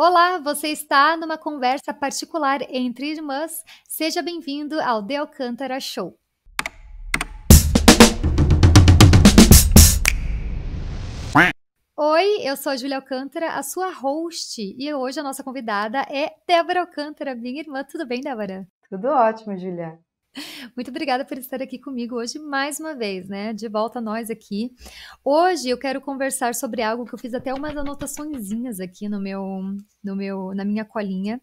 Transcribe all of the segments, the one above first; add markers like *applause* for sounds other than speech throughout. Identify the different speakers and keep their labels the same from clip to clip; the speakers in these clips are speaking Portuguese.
Speaker 1: Olá, você está numa conversa particular entre irmãs. Seja bem-vindo ao The Alcântara Show. Oi, eu sou a Júlia Alcântara, a sua host, e hoje a nossa convidada é Débora Alcântara, minha irmã. Tudo bem, Débora? Tudo ótimo, Júlia. Muito obrigada por estar aqui comigo hoje mais uma vez, né? De volta a nós aqui. Hoje eu quero conversar sobre algo que eu fiz até umas anotaçõezinhas aqui no meu, no meu, na minha colinha.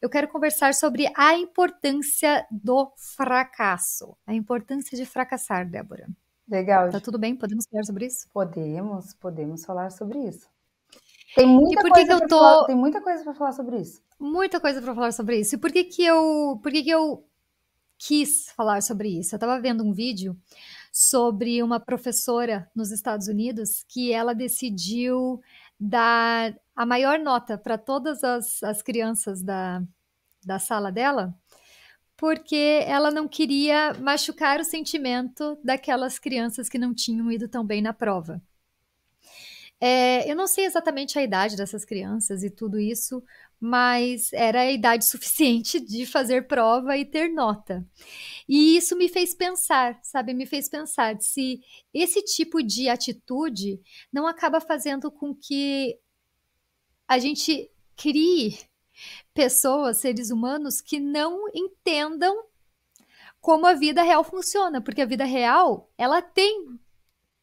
Speaker 1: Eu quero conversar sobre a importância do fracasso, a importância de fracassar, Débora. Legal. Tá tudo bem? Podemos falar sobre isso? Podemos, podemos falar sobre isso.
Speaker 2: Tem muita coisa que eu tô... falar, tem
Speaker 1: muita coisa para falar sobre isso. Muita coisa para falar sobre isso. E por que que eu, por que que eu quis falar sobre isso. Eu estava vendo um vídeo sobre uma professora nos Estados Unidos que ela decidiu dar a maior nota para todas as, as crianças da, da sala dela, porque ela não queria machucar o sentimento daquelas crianças que não tinham ido tão bem na prova. É, eu não sei exatamente a idade dessas crianças e tudo isso, mas era a idade suficiente de fazer prova e ter nota. E isso me fez pensar, sabe? Me fez pensar se esse tipo de atitude não acaba fazendo com que a gente crie pessoas, seres humanos que não entendam como a vida real funciona, porque a vida real, ela tem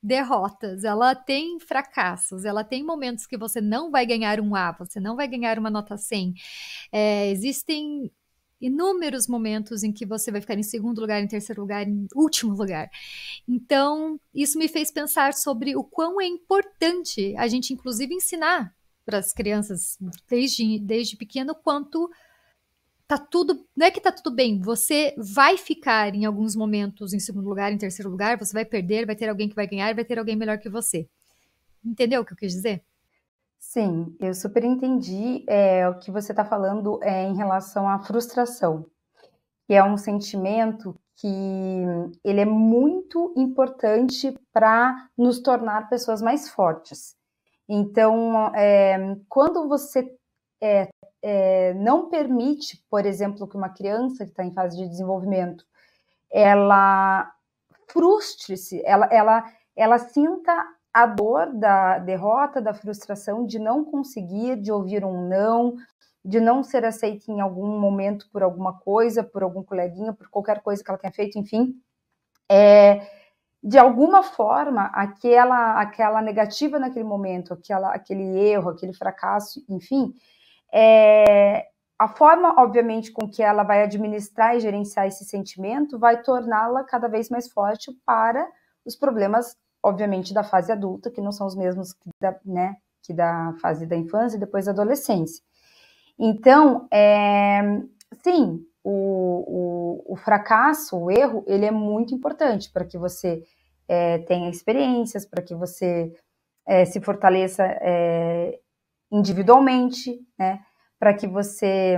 Speaker 1: derrotas, ela tem fracassos, ela tem momentos que você não vai ganhar um A, você não vai ganhar uma nota 100. É, existem inúmeros momentos em que você vai ficar em segundo lugar, em terceiro lugar, em último lugar. Então, isso me fez pensar sobre o quão é importante a gente, inclusive, ensinar para as crianças desde, desde pequeno quanto tá tudo. Não é que tá tudo bem. Você vai ficar em alguns momentos em segundo lugar, em terceiro lugar, você vai perder, vai ter alguém que vai ganhar, vai ter alguém melhor que você. Entendeu o que eu quis dizer?
Speaker 2: Sim, eu super entendi é, o que você está falando é, em relação à frustração, que é um sentimento que ele é muito importante para nos tornar pessoas mais fortes. Então, é, quando você é, é, não permite, por exemplo, que uma criança que está em fase de desenvolvimento ela frustre-se, ela, ela, ela sinta a dor da derrota, da frustração de não conseguir, de ouvir um não, de não ser aceita em algum momento por alguma coisa, por algum coleguinha, por qualquer coisa que ela tenha feito, enfim. É, de alguma forma, aquela, aquela negativa naquele momento, aquela, aquele erro, aquele fracasso, enfim, é, a forma, obviamente, com que ela vai administrar e gerenciar esse sentimento vai torná-la cada vez mais forte para os problemas, obviamente, da fase adulta, que não são os mesmos que da, né, que da fase da infância e depois da adolescência. Então, é, sim, o, o, o, fracasso, o erro, ele é muito importante para que você é, tenha experiências, para que você é, se fortaleça é, individualmente, né? Para que você.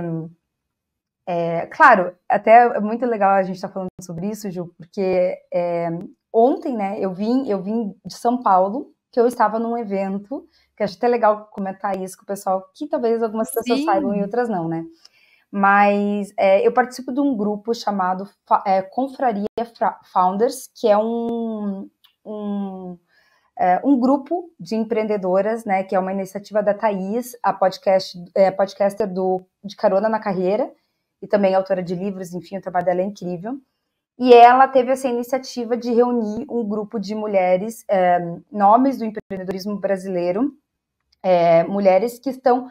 Speaker 2: É, claro, até é muito legal a gente estar tá falando sobre isso, Ju, porque é, ontem, né, eu vim, eu vim de São Paulo, que eu estava num evento, que acho até legal comentar isso com o pessoal, que talvez algumas pessoas saibam e outras não, né? Mas é, eu participo de um grupo chamado é, Confraria Founders, que é um, um é, um grupo de empreendedoras, né, que é uma iniciativa da Thaís, a podcast, é, podcaster do, de Carona na Carreira, e também autora de livros, enfim, o trabalho dela é incrível. E ela teve essa iniciativa de reunir um grupo de mulheres, é, nomes do empreendedorismo brasileiro, é, mulheres que estão,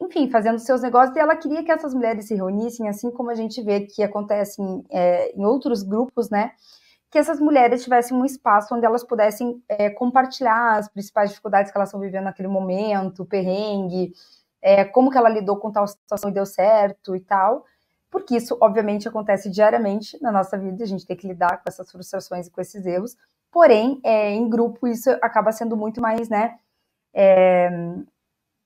Speaker 2: enfim, fazendo seus negócios, e ela queria que essas mulheres se reunissem, assim como a gente vê que acontece em, é, em outros grupos, né, que essas mulheres tivessem um espaço onde elas pudessem é, compartilhar as principais dificuldades que elas estão vivendo naquele momento, perrengue, é, como que ela lidou com tal situação e deu certo e tal, porque isso, obviamente, acontece diariamente na nossa vida, a gente tem que lidar com essas frustrações e com esses erros, porém, é, em grupo, isso acaba sendo muito mais, né, é,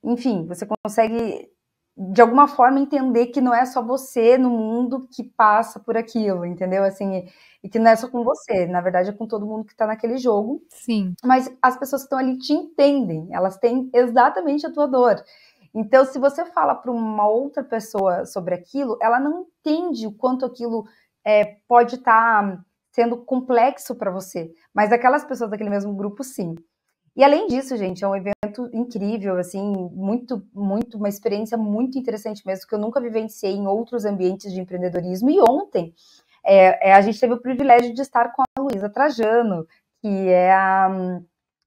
Speaker 2: enfim, você consegue de alguma forma entender que não é só você no mundo que passa por aquilo, entendeu? Assim, e que não é só com você, na verdade é com todo mundo que tá naquele jogo. Sim. Mas as pessoas que estão ali te entendem, elas têm exatamente a tua dor. Então, se você fala para uma outra pessoa sobre aquilo, ela não entende o quanto aquilo é, pode estar tá sendo complexo para você. Mas aquelas pessoas daquele mesmo grupo, sim. E além disso, gente, é um evento incrível, assim, muito, muito, uma experiência muito interessante mesmo, que eu nunca vivenciei em outros ambientes de empreendedorismo. E ontem é, é, a gente teve o privilégio de estar com a Luísa Trajano, que é a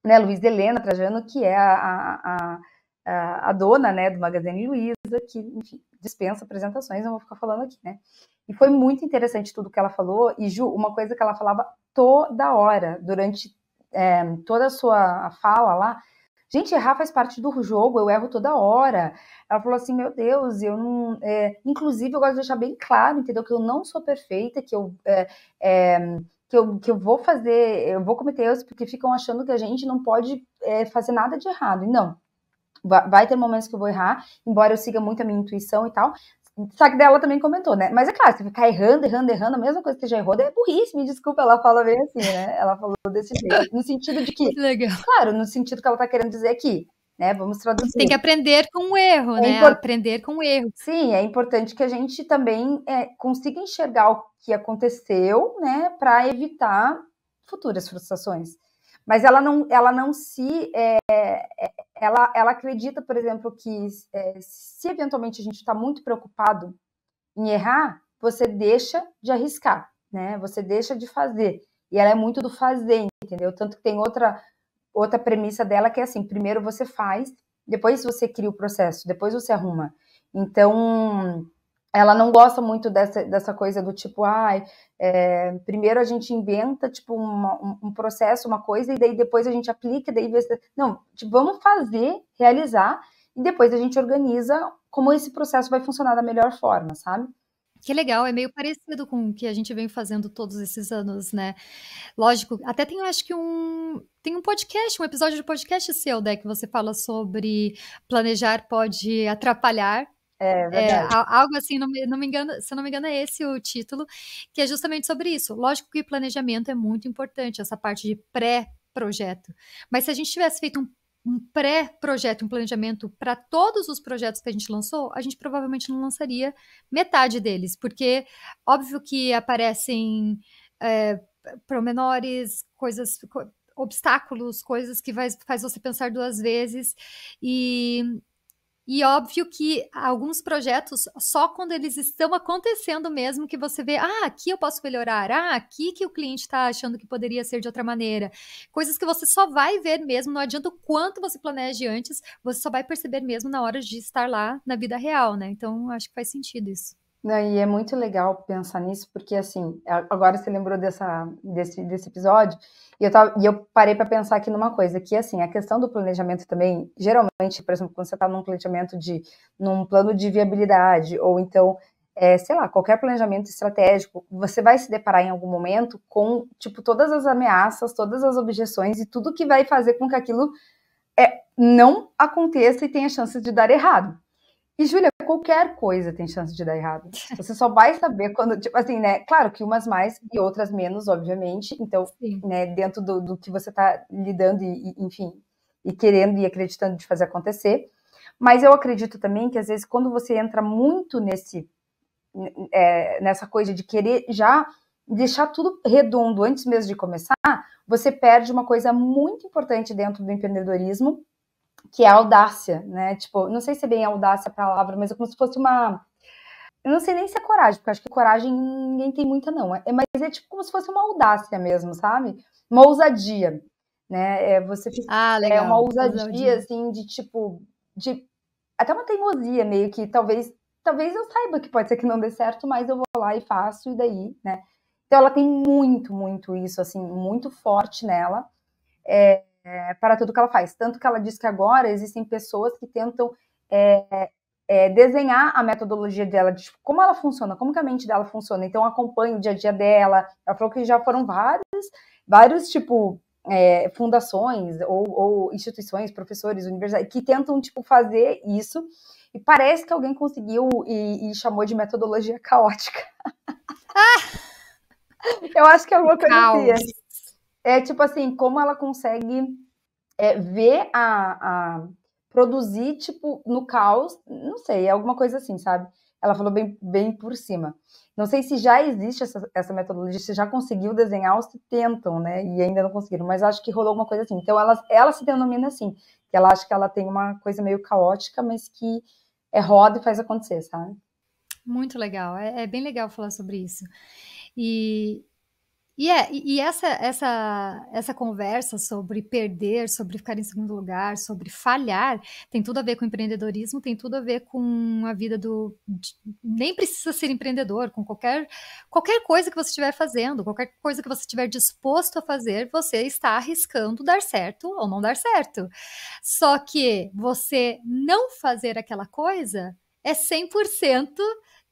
Speaker 2: né, Luísa Helena Trajano, que é a, a, a, a dona né, do Magazine Luiza, que enfim, dispensa apresentações, eu vou ficar falando aqui, né? E foi muito interessante tudo que ela falou. E Ju, uma coisa que ela falava toda hora, durante é, toda a sua fala lá, gente, errar faz parte do jogo, eu erro toda hora. Ela falou assim, meu Deus, eu não. É, inclusive, eu gosto de deixar bem claro, entendeu? Que eu não sou perfeita, que eu. É, é, que eu, que eu vou fazer, eu vou cometer erros porque ficam achando que a gente não pode é, fazer nada de errado. E não, vai ter momentos que eu vou errar, embora eu siga muito a minha intuição e tal, só que dela também comentou, né? Mas é claro, se ficar errando, errando, errando, a mesma coisa que já errou, é burrice, me desculpa, ela fala bem assim, né? Ela falou desse jeito. No sentido de que. *laughs* Legal. Claro, no sentido que ela tá querendo dizer aqui, né? Vamos traduzir. Tem que
Speaker 1: aprender com o erro, é né? Import...
Speaker 2: Aprender com o erro. Sim, é importante que a gente também é, consiga enxergar o que aconteceu, né? Para evitar futuras frustrações mas ela não, ela não se. É, é, ela, ela acredita, por exemplo, que é, se eventualmente a gente está muito preocupado em errar, você deixa de arriscar, né? Você deixa de fazer. E ela é muito do fazer, entendeu? Tanto que tem outra, outra premissa dela que é assim: primeiro você faz, depois você cria o processo, depois você arruma. Então ela não gosta muito dessa, dessa coisa do tipo, ai, é, primeiro a gente inventa, tipo, uma, um, um, processo, uma coisa, e daí depois a gente aplica, daí... Não, tipo, vamos fazer, realizar, e depois a gente organiza
Speaker 1: como esse processo vai funcionar da melhor forma, sabe? Que legal, é meio parecido com o que a gente vem fazendo todos esses anos, né? Lógico, até tem, eu acho que um tem um podcast, um episódio de podcast seu, né, que você fala sobre planejar pode atrapalhar é, é, é algo assim, não, não me engano, se eu não me engano, é esse o título, que é justamente sobre isso. Lógico que planejamento é muito importante, essa parte de pré-projeto. Mas se a gente tivesse feito um um pré-projeto, um planejamento para todos os projetos que a gente lançou, a gente provavelmente não lançaria metade deles, porque óbvio que aparecem é, promenores, coisas, co obstáculos, coisas que faz faz você pensar duas vezes e e óbvio que alguns projetos, só quando eles estão acontecendo mesmo, que você vê, ah, aqui eu posso melhorar, ah, aqui que o cliente está achando que poderia ser de outra maneira. Coisas que você só vai ver mesmo, não adianta o quanto você planeje antes, você só vai perceber mesmo na hora de estar lá na vida real, né? Então, acho que faz sentido isso.
Speaker 2: Não, e é muito legal pensar nisso, porque assim, agora você lembrou dessa, desse, desse episódio, e eu, tava, e eu parei para pensar aqui numa coisa, que assim, a questão do planejamento também, geralmente, por exemplo, quando você está num planejamento de, num plano de viabilidade, ou então, é, sei lá, qualquer planejamento estratégico, você vai se deparar em algum momento com, tipo, todas as ameaças, todas as objeções e tudo que vai fazer com que aquilo é, não aconteça e tenha chance de dar errado. E, Júlia, qualquer coisa tem chance de dar errado. Você só vai saber quando, tipo assim, né? Claro que umas mais e outras menos, obviamente. Então, Sim. né, dentro do, do que você está lidando e, e, enfim, e querendo e acreditando de fazer acontecer. Mas eu acredito também que às vezes quando você entra muito nesse é, nessa coisa de querer já deixar tudo redondo antes mesmo de começar, você perde uma coisa muito importante dentro do empreendedorismo, que é audácia, né? Tipo, não sei se é bem audácia a palavra, mas é como se fosse uma. Eu não sei nem se é coragem, porque acho que coragem ninguém tem muita, não. É, é, mas é tipo como se fosse uma audácia mesmo, sabe? Uma ousadia, né? É, você ah, é legal. É uma ousadia, ousadia, assim, de tipo. De, até uma teimosia meio que talvez. Talvez eu saiba que pode ser que não dê certo, mas eu vou lá e faço, e daí, né? Então ela tem muito, muito isso, assim, muito forte nela. É, é, para tudo que ela faz. Tanto que ela diz que agora existem pessoas que tentam é, é, desenhar a metodologia dela, de, como ela funciona, como que a mente dela funciona. Então, acompanha o dia a dia dela. Ela falou que já foram vários, vários tipo, é, fundações ou, ou, instituições, professores, universidades, que tentam, tipo, fazer isso. E parece que alguém conseguiu e, e chamou de metodologia caótica. Ah! *laughs* Eu acho que é uma coisa assim é tipo assim, como ela consegue é, ver a, a, produzir, tipo, no caos, não sei, é alguma coisa assim, sabe? Ela falou bem, bem por cima. Não sei se já existe essa, essa metodologia, se já conseguiu desenhar ou se tentam, né? E ainda não conseguiram, mas acho que rolou alguma coisa assim. Então ela, ela se denomina assim, que ela acha que ela tem uma coisa meio caótica, mas que é roda e faz acontecer, sabe?
Speaker 1: Muito legal, é, é bem legal falar sobre isso. E, e, é, e essa, essa, essa conversa sobre perder, sobre ficar em segundo lugar, sobre falhar, tem tudo a ver com empreendedorismo, tem tudo a ver com a vida do. De, nem precisa ser empreendedor, com qualquer, qualquer coisa que você estiver fazendo, qualquer coisa que você estiver disposto a fazer, você está arriscando dar certo ou não dar certo. Só que você não fazer aquela coisa é 100%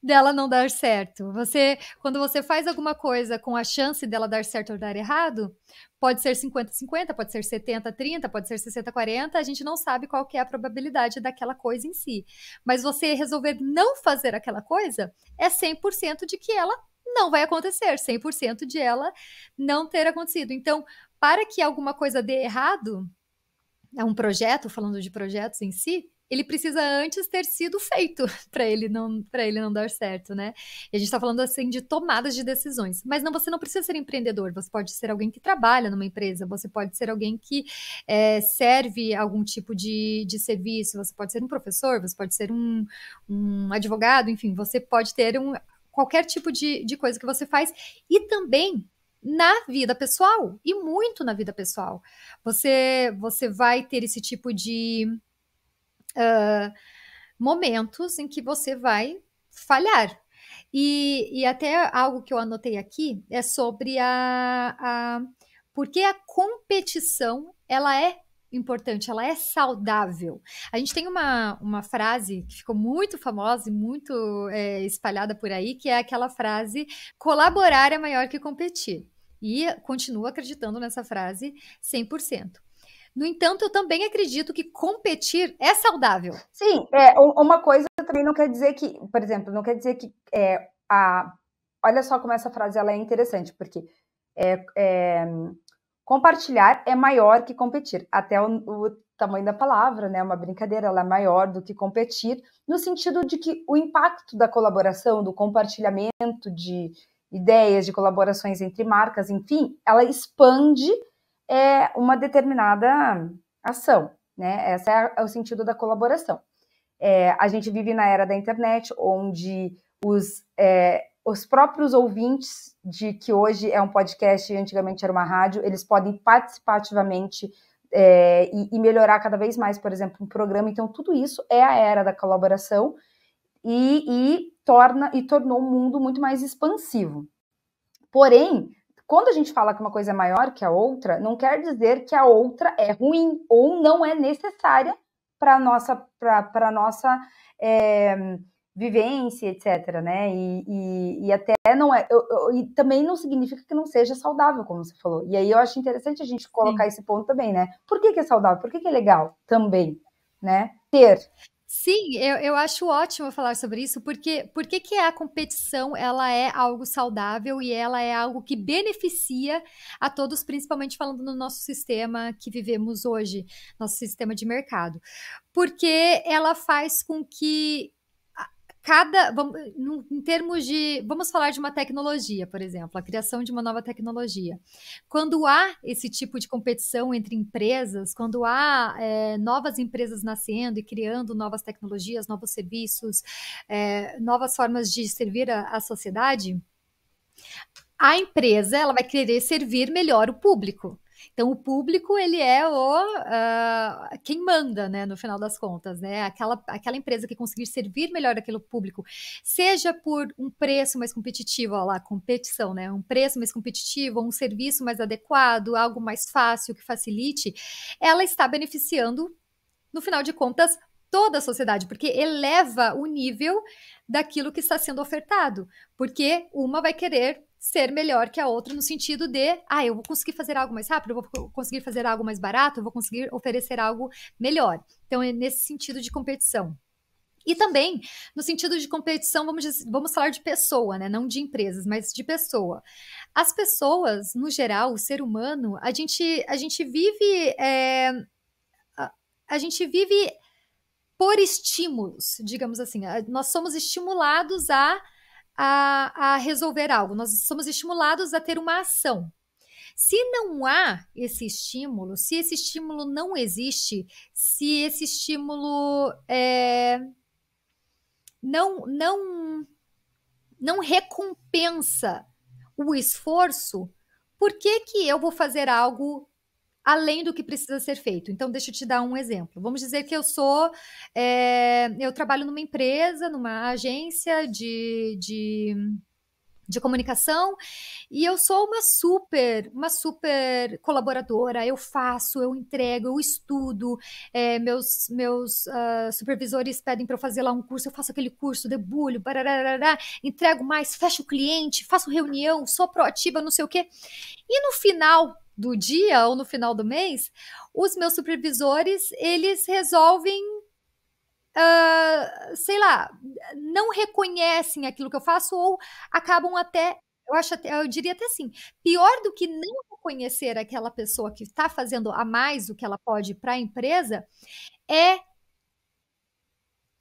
Speaker 1: dela não dar certo. Você, quando você faz alguma coisa com a chance dela dar certo ou dar errado, pode ser 50-50, pode ser 70-30, pode ser 60-40, a gente não sabe qual que é a probabilidade daquela coisa em si. Mas você resolver não fazer aquela coisa é 100% de que ela não vai acontecer, 100% de ela não ter acontecido. Então, para que alguma coisa dê errado, é um projeto, falando de projetos em si, ele precisa antes ter sido feito *laughs* para ele não para ele não dar certo, né? E a gente está falando assim de tomadas de decisões. Mas não, você não precisa ser empreendedor. Você pode ser alguém que trabalha numa empresa. Você pode ser alguém que é, serve algum tipo de, de serviço. Você pode ser um professor. Você pode ser um, um advogado. Enfim, você pode ter um qualquer tipo de, de coisa que você faz e também na vida pessoal e muito na vida pessoal. Você você vai ter esse tipo de uh, momentos em que você vai falhar. E, e, até algo que eu anotei aqui é sobre a, a porque a competição ela é importante, ela é saudável. A gente tem uma, uma frase que ficou muito famosa e muito é, espalhada por aí, que é aquela frase: colaborar é maior que competir. E continuo acreditando nessa frase 100%. No entanto, eu também acredito que competir é saudável. Sim, é, uma coisa
Speaker 2: também não quer dizer que, por exemplo, não quer dizer que é, a. Olha só como essa frase ela é interessante, porque é, é, compartilhar é maior que competir. Até o, o tamanho da palavra, né? Uma brincadeira, ela é maior do que competir, no sentido de que o impacto da colaboração, do compartilhamento de ideias, de colaborações entre marcas, enfim, ela expande é uma determinada ação, né? Esse é, o sentido da colaboração. É, a gente vive na era da internet, onde os, é, os próprios ouvintes de que hoje é um podcast e antigamente era uma rádio, eles podem participar ativamente é, e, e, melhorar cada vez mais, por exemplo, um programa. Então, tudo isso é a era da colaboração e, e torna e tornou o mundo muito mais expansivo. Porém, quando a gente fala que uma coisa é maior que a outra, não quer dizer que a outra é ruim ou não é necessária para a nossa, pra, pra nossa é, vivência, etc. Né? E, e, e até não é. Eu, eu, e também não significa que não seja saudável, como você falou. E aí eu acho interessante a gente colocar Sim. esse ponto também, né? Por que, que é saudável? Por que, que é legal também? Né? Ter
Speaker 1: Sim, eu, eu acho ótimo falar sobre isso, porque por que a competição ela é algo saudável e ela é algo que beneficia a todos, principalmente falando no nosso sistema que vivemos hoje, nosso sistema de mercado. Porque ela faz com que cada. Vamos, em termos de. Vamos falar de uma tecnologia, por exemplo, a criação de uma nova tecnologia. Quando há esse tipo de competição entre empresas, quando há é, novas empresas nascendo e criando novas tecnologias, novos serviços, é, novas formas de servir a, a sociedade, a empresa ela vai querer servir melhor o público. Então, o público, ele é o uh, quem manda, né, no final das contas, né? Aquela, aquela empresa que conseguir servir melhor aquele público, seja por um preço mais competitivo, olha lá, competição, né? Um preço mais competitivo, um serviço mais adequado, algo mais fácil, que facilite, ela está beneficiando, no final de contas, toda a sociedade, porque eleva o nível daquilo que está sendo ofertado, porque uma vai querer ser melhor que a outra no sentido de, ah, eu vou conseguir fazer algo mais rápido, eu vou conseguir fazer algo mais barato, eu vou conseguir oferecer algo melhor. Então, é nesse sentido de competição. E também, no sentido de competição, vamos, vamos falar de pessoa, né? Não de empresas, mas de pessoa. As pessoas, no geral, o ser humano, a gente, a gente vive. É, a, a gente vive por estímulos, digamos assim. Nós somos estimulados a a, a resolver algo, nós somos estimulados a ter uma ação. Se não há esse estímulo, se esse estímulo não existe, se esse estímulo é, não, não, não recompensa o esforço, por que, que eu vou fazer algo além do que precisa ser feito. Então, deixa eu te dar um exemplo. Vamos dizer que eu sou, é, eu trabalho numa empresa, numa agência de, de de comunicação e eu sou uma super, uma super colaboradora. Eu faço, eu entrego, eu estudo. É, meus meus uh, supervisores pedem para eu fazer lá um curso, eu faço aquele curso, debulho, barararará, entrego mais, fecho o cliente, faço reunião, sou proativa, não sei o quê. E no final do dia ou no final do mês, os meus supervisores eles resolvem uh, sei lá, não reconhecem aquilo que eu faço ou acabam até eu acho até, eu diria até assim, pior do que não reconhecer aquela pessoa que está fazendo a mais do que ela pode para a empresa é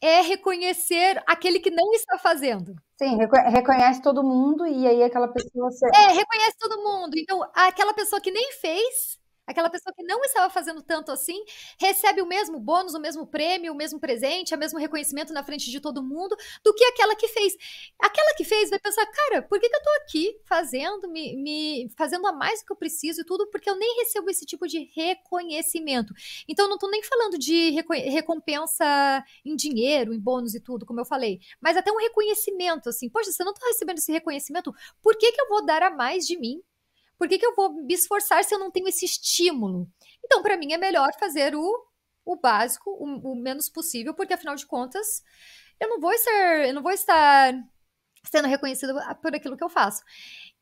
Speaker 1: é reconhecer aquele que não está fazendo. Sim, reconhece todo mundo e aí aquela pessoa. É, reconhece todo mundo. Então, aquela pessoa que nem fez Aquela pessoa que não estava fazendo tanto assim recebe o mesmo bônus, o mesmo prêmio, o mesmo presente, o mesmo reconhecimento na frente de todo mundo do que aquela que fez. Aquela que fez vai pensar, cara, por que, que eu tô aqui fazendo, me, me fazendo a mais do que eu preciso e tudo, porque eu nem recebo esse tipo de reconhecimento. Então, não tô nem falando de recompensa em dinheiro, em bônus e tudo, como eu falei, mas até um reconhecimento, assim, poxa, se eu não tô tá recebendo esse reconhecimento, por que, que eu vou dar a mais de mim por que, que eu vou me esforçar se eu não tenho esse estímulo? Então, para mim, é melhor fazer o, o básico, o, o, menos possível, porque afinal de contas, eu não vou ser, eu não vou estar sendo reconhecido por aquilo que eu faço.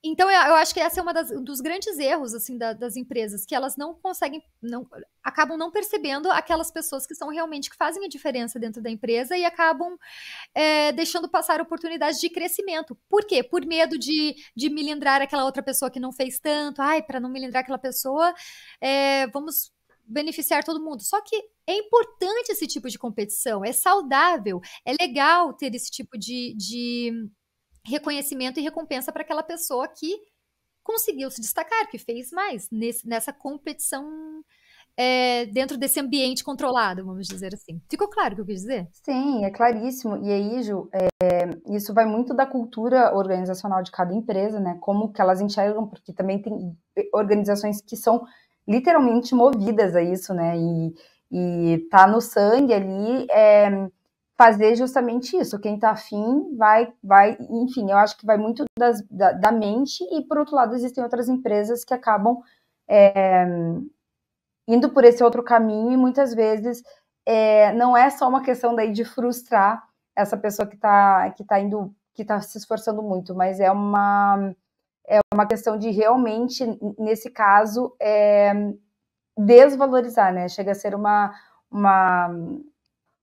Speaker 1: Então, eu, eu, acho que essa é uma das, dos grandes erros, assim, da, das empresas, que elas não conseguem, não, acabam não percebendo aquelas pessoas que são realmente, que fazem a diferença dentro da empresa e acabam é, deixando passar oportunidades de crescimento. Por quê? Por medo de, de milindrar aquela outra pessoa que não fez tanto, ai, para não milindrar aquela pessoa, é, vamos beneficiar todo mundo. Só que é importante esse tipo de competição, é saudável, é legal ter esse tipo de, de reconhecimento e recompensa para aquela pessoa que conseguiu se destacar, que fez mais nesse, nessa competição é, dentro desse ambiente controlado, vamos dizer assim. Ficou claro o que eu quis dizer? Sim, é claríssimo. E
Speaker 2: aí, Ju, é, isso vai muito da cultura organizacional de cada empresa, né? Como que elas enxergam, porque também tem organizações que são literalmente movidas a isso, né? E, e tá no sangue ali é, fazer justamente isso. Quem está afim vai, vai, enfim, eu acho que vai muito das, da, da, mente, e por outro lado, existem outras empresas que acabam é, indo por esse outro caminho, e muitas vezes é, não é só uma questão daí de frustrar essa pessoa que está que tá indo, que está se esforçando muito, mas é uma, é uma questão de realmente, nesse caso, é, desvalorizar, né? Chega a ser uma. uma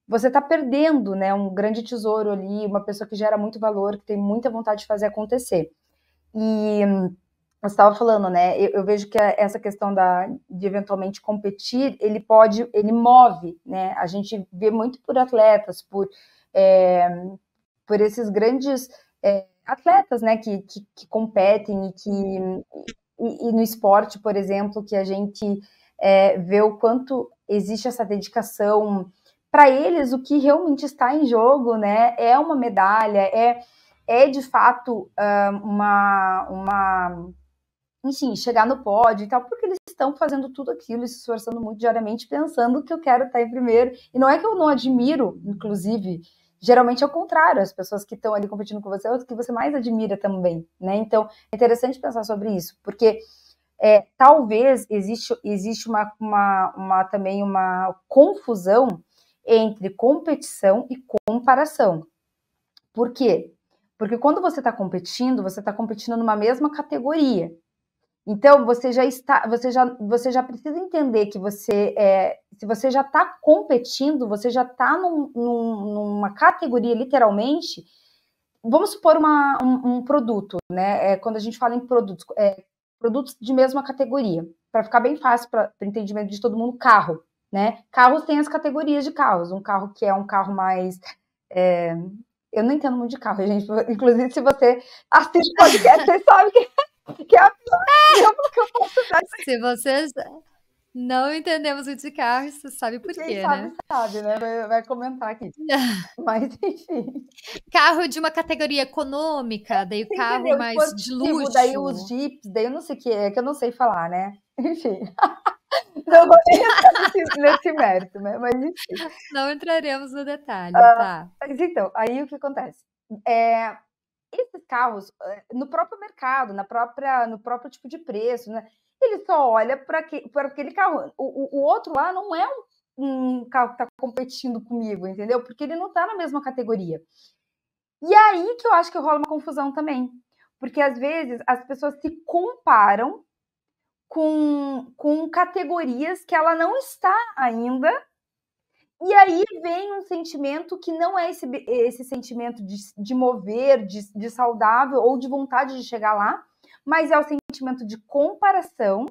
Speaker 2: você está perdendo né, um grande tesouro ali, uma pessoa que gera muito valor, que tem muita vontade de fazer acontecer. E você estava falando, né? Eu, eu, vejo que essa questão da, de eventualmente competir, ele pode, ele move, né? A gente vê muito por atletas, por, é, por esses grandes é, atletas, né? Que, que, que, competem e que e, e, no esporte, por exemplo, que a gente é, vê o quanto existe essa dedicação para eles o que realmente está em jogo, né? É uma medalha, é, é de fato ah, uma, uma. Enfim, chegar no pódio e tal, porque eles estão fazendo tudo aquilo se esforçando muito diariamente, pensando que eu quero estar tá em primeiro. E não é que eu não admiro, inclusive, geralmente é o contrário, as pessoas que estão ali competindo com você, é o que você mais admira também, né? Então, é interessante pensar sobre isso, porque é, talvez existe, existe uma, uma, uma, também uma confusão entre competição e comparação. Por quê? Porque quando você está competindo, você está competindo numa mesma categoria. Então você já está, você já, você já precisa entender que você é, se você já está competindo, você já está num, num, numa categoria literalmente. Vamos supor uma, um, um produto, né? É, quando a gente fala em produtos, é, produtos de mesma categoria, para ficar bem fácil para o entendimento de todo mundo, carro né? Carros têm as categorias de carros. Um carro que é um carro mais. É... Eu não entendo muito de carro, *laughs* gente. Inclusive, se você assiste o podcast, você sabe que, que é a
Speaker 1: pior que eu posso dar. Se vocês não entendemos muito de carro, você sabe por Quem quê, sabe, né? sabe, né? Vai, vai comentar aqui. *laughs* Mas, enfim. Carro de uma categoria econômica, daí o carro Entendeu? mais de luxo. Daí os
Speaker 2: jeeps, daí eu não sei o que é, que eu não sei falar, né? Enfim. *laughs* Não vou nem *laughs* nesse, nesse mérito, né? Mas enfim.
Speaker 1: Não entraremos no detalhe, ah, tá? Mas
Speaker 2: então, aí o que acontece? É, esses carros, eh, no próprio mercado, na própria, no próprio tipo de preço, né? Ele só olha para aquele carro. O, o, o, outro lá não é um, um carro que está competindo comigo, entendeu? Porque ele não está na mesma categoria. E aí que eu acho que rola uma confusão também. Porque às vezes as pessoas se comparam com, com categorias que ela não está ainda. E aí vem um sentimento que não é esse, esse sentimento de, de mover, de, de saudável ou de vontade de chegar lá, mas é o sentimento de comparação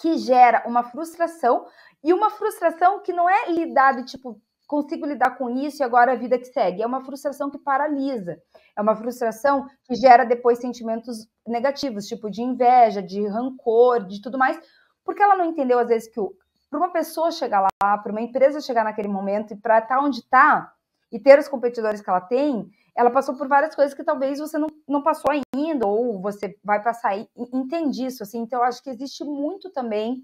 Speaker 2: que gera uma frustração e uma frustração que não é lidada tipo, consigo lidar com isso e agora a vida que segue. É uma frustração que paralisa, é uma frustração que gera depois sentimentos negativos, tipo de inveja, de rancor, de tudo mais, porque ela não entendeu às vezes que para uma pessoa chegar lá, para uma empresa chegar naquele momento e para estar tá onde está e ter os competidores que ela tem, ela passou por várias coisas que talvez você não, não passou ainda, ou você vai passar. Entende isso, assim. Então, eu acho que existe muito também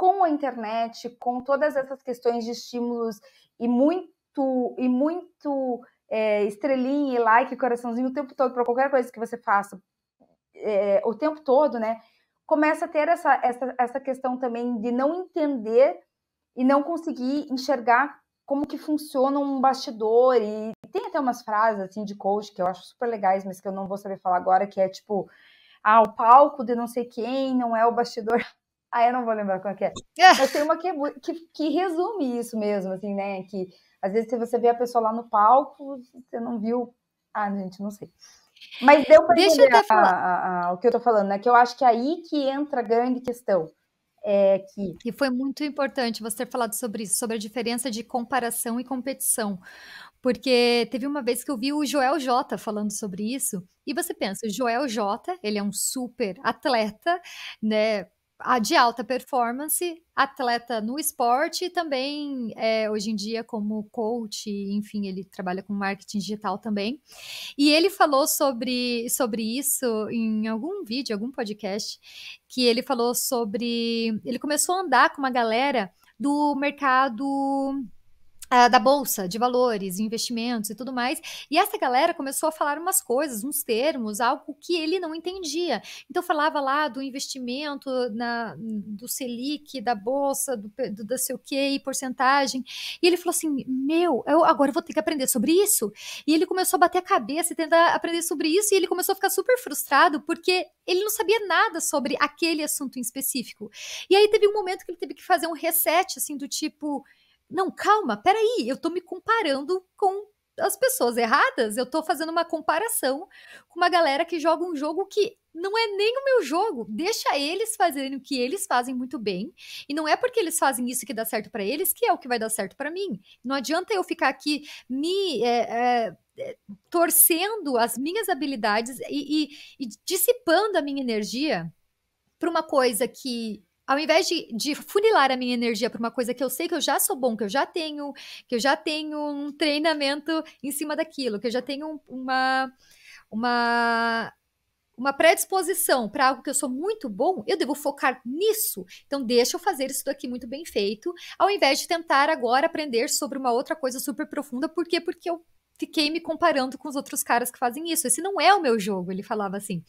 Speaker 2: com a internet, com todas essas questões de estímulos e muito e muito é, estrelinha e like, coraçãozinho o tempo todo para qualquer coisa que você faça, é, o tempo todo, né? Começa a ter essa, essa, essa questão também de não entender e não conseguir enxergar como que funciona um bastidor e tem até umas frases assim de coach que eu acho super legais, mas que eu não vou saber falar agora, que é tipo, ah, o palco de não sei quem não é o bastidor ah, eu não vou lembrar qual que é. é. Mas tem uma que, é que, que, resume isso mesmo, assim, né? Que às vezes se você vê a pessoa lá no palco, você não viu. Ah, gente, não sei. Mas deu entender eu a, a, a, o que eu tô falando,
Speaker 1: né? Que eu acho que é aí que entra a grande questão. É que... E foi muito importante você ter falado sobre isso, sobre a diferença de comparação e competição. Porque teve uma vez que eu vi o Joel Jota falando sobre isso, e você pensa, o Joel Jota, ele é um super atleta, né? de alta performance, atleta no esporte e também é, hoje em dia como coach, enfim, ele trabalha com marketing digital também. E ele falou sobre, sobre isso em algum vídeo, algum podcast, que ele falou sobre. Ele começou a andar com uma galera do mercado ah, da bolsa de valores, investimentos e tudo mais. E essa galera começou a falar umas coisas, uns termos, algo que ele não entendia. Então falava lá do investimento na, do Selic, da bolsa, do, do da sei o e porcentagem. E ele falou assim: "Meu, eu agora eu vou ter que aprender sobre isso". E ele começou a bater a cabeça e tentar aprender sobre isso e ele começou a ficar super frustrado porque ele não sabia nada sobre aquele assunto em específico. E aí teve um momento que ele teve que fazer um reset assim do tipo não, calma, peraí, eu tô me comparando com as pessoas erradas, eu tô fazendo uma comparação com uma galera que joga um jogo que não é nem o meu jogo. Deixa eles fazerem o que eles fazem muito bem, e não é porque eles fazem isso que dá certo para eles que é o que vai dar certo para mim. Não adianta eu ficar aqui me é, é, torcendo as minhas habilidades e, e, e dissipando a minha energia para uma coisa que ao invés de, de funilar a minha energia para uma coisa que eu sei que eu já sou bom, que eu já tenho, que eu já tenho um treinamento em cima daquilo, que eu já tenho uma uma uma predisposição para algo que eu sou muito bom, eu devo focar nisso. Então, deixa eu fazer isso daqui muito bem feito, ao invés de tentar agora aprender sobre uma outra coisa super profunda, por quê? Porque eu fiquei me comparando com os outros caras que fazem isso. Esse não é o meu jogo, ele falava assim.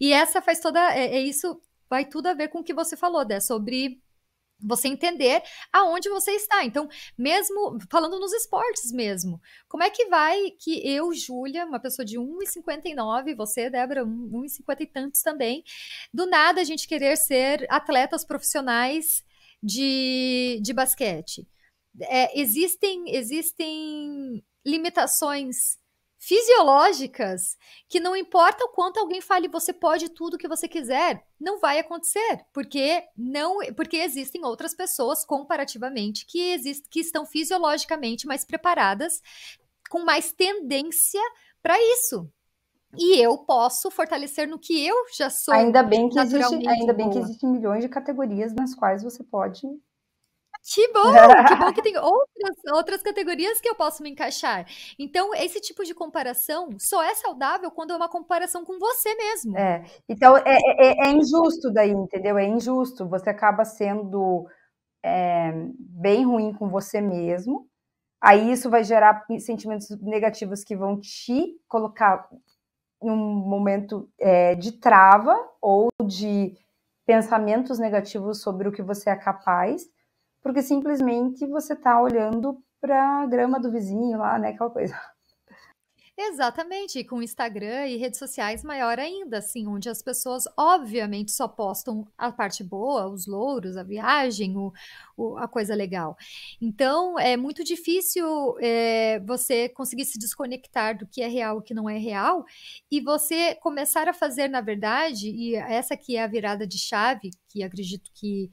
Speaker 1: E essa faz toda. É, é isso vai tudo a ver com o que você falou, Dé, sobre você entender aonde você está. Então, mesmo falando nos esportes mesmo, como é que vai que eu, Júlia, uma pessoa de 1,59, você, Débora, 1,50 e tantos também, do nada a gente querer ser atletas profissionais de, de basquete? É, existem, existem limitações fisiológicas que não importa o quanto alguém fale você pode tudo que você quiser, não vai acontecer, porque não, porque existem outras pessoas comparativamente que existem que estão fisiologicamente mais preparadas, com mais tendência para isso. E eu posso fortalecer no que eu já sou. Ainda bem que existe, ainda bem que existem
Speaker 2: milhões de categorias nas quais você pode
Speaker 1: que bom! Que bom que tem outras, outras categorias que eu posso me encaixar. Então, esse tipo de comparação só é saudável quando é uma comparação com você mesmo. É. Então, é, é,
Speaker 2: é, é injusto daí, entendeu? É injusto. Você acaba sendo é, bem ruim com você mesmo. Aí isso vai gerar sentimentos negativos que vão te colocar em um momento é, de trava ou de pensamentos negativos sobre o que você é capaz porque simplesmente você está olhando para a grama do vizinho lá, né? Aquela coisa.
Speaker 1: Exatamente, e com Instagram e redes sociais maior ainda, assim, onde as pessoas obviamente só postam a parte boa, os louros, a viagem, o, o a coisa legal. Então é muito difícil é, você conseguir se desconectar do que é real e o que não é real, e você começar a fazer, na verdade, e essa que é a virada de chave, que acredito que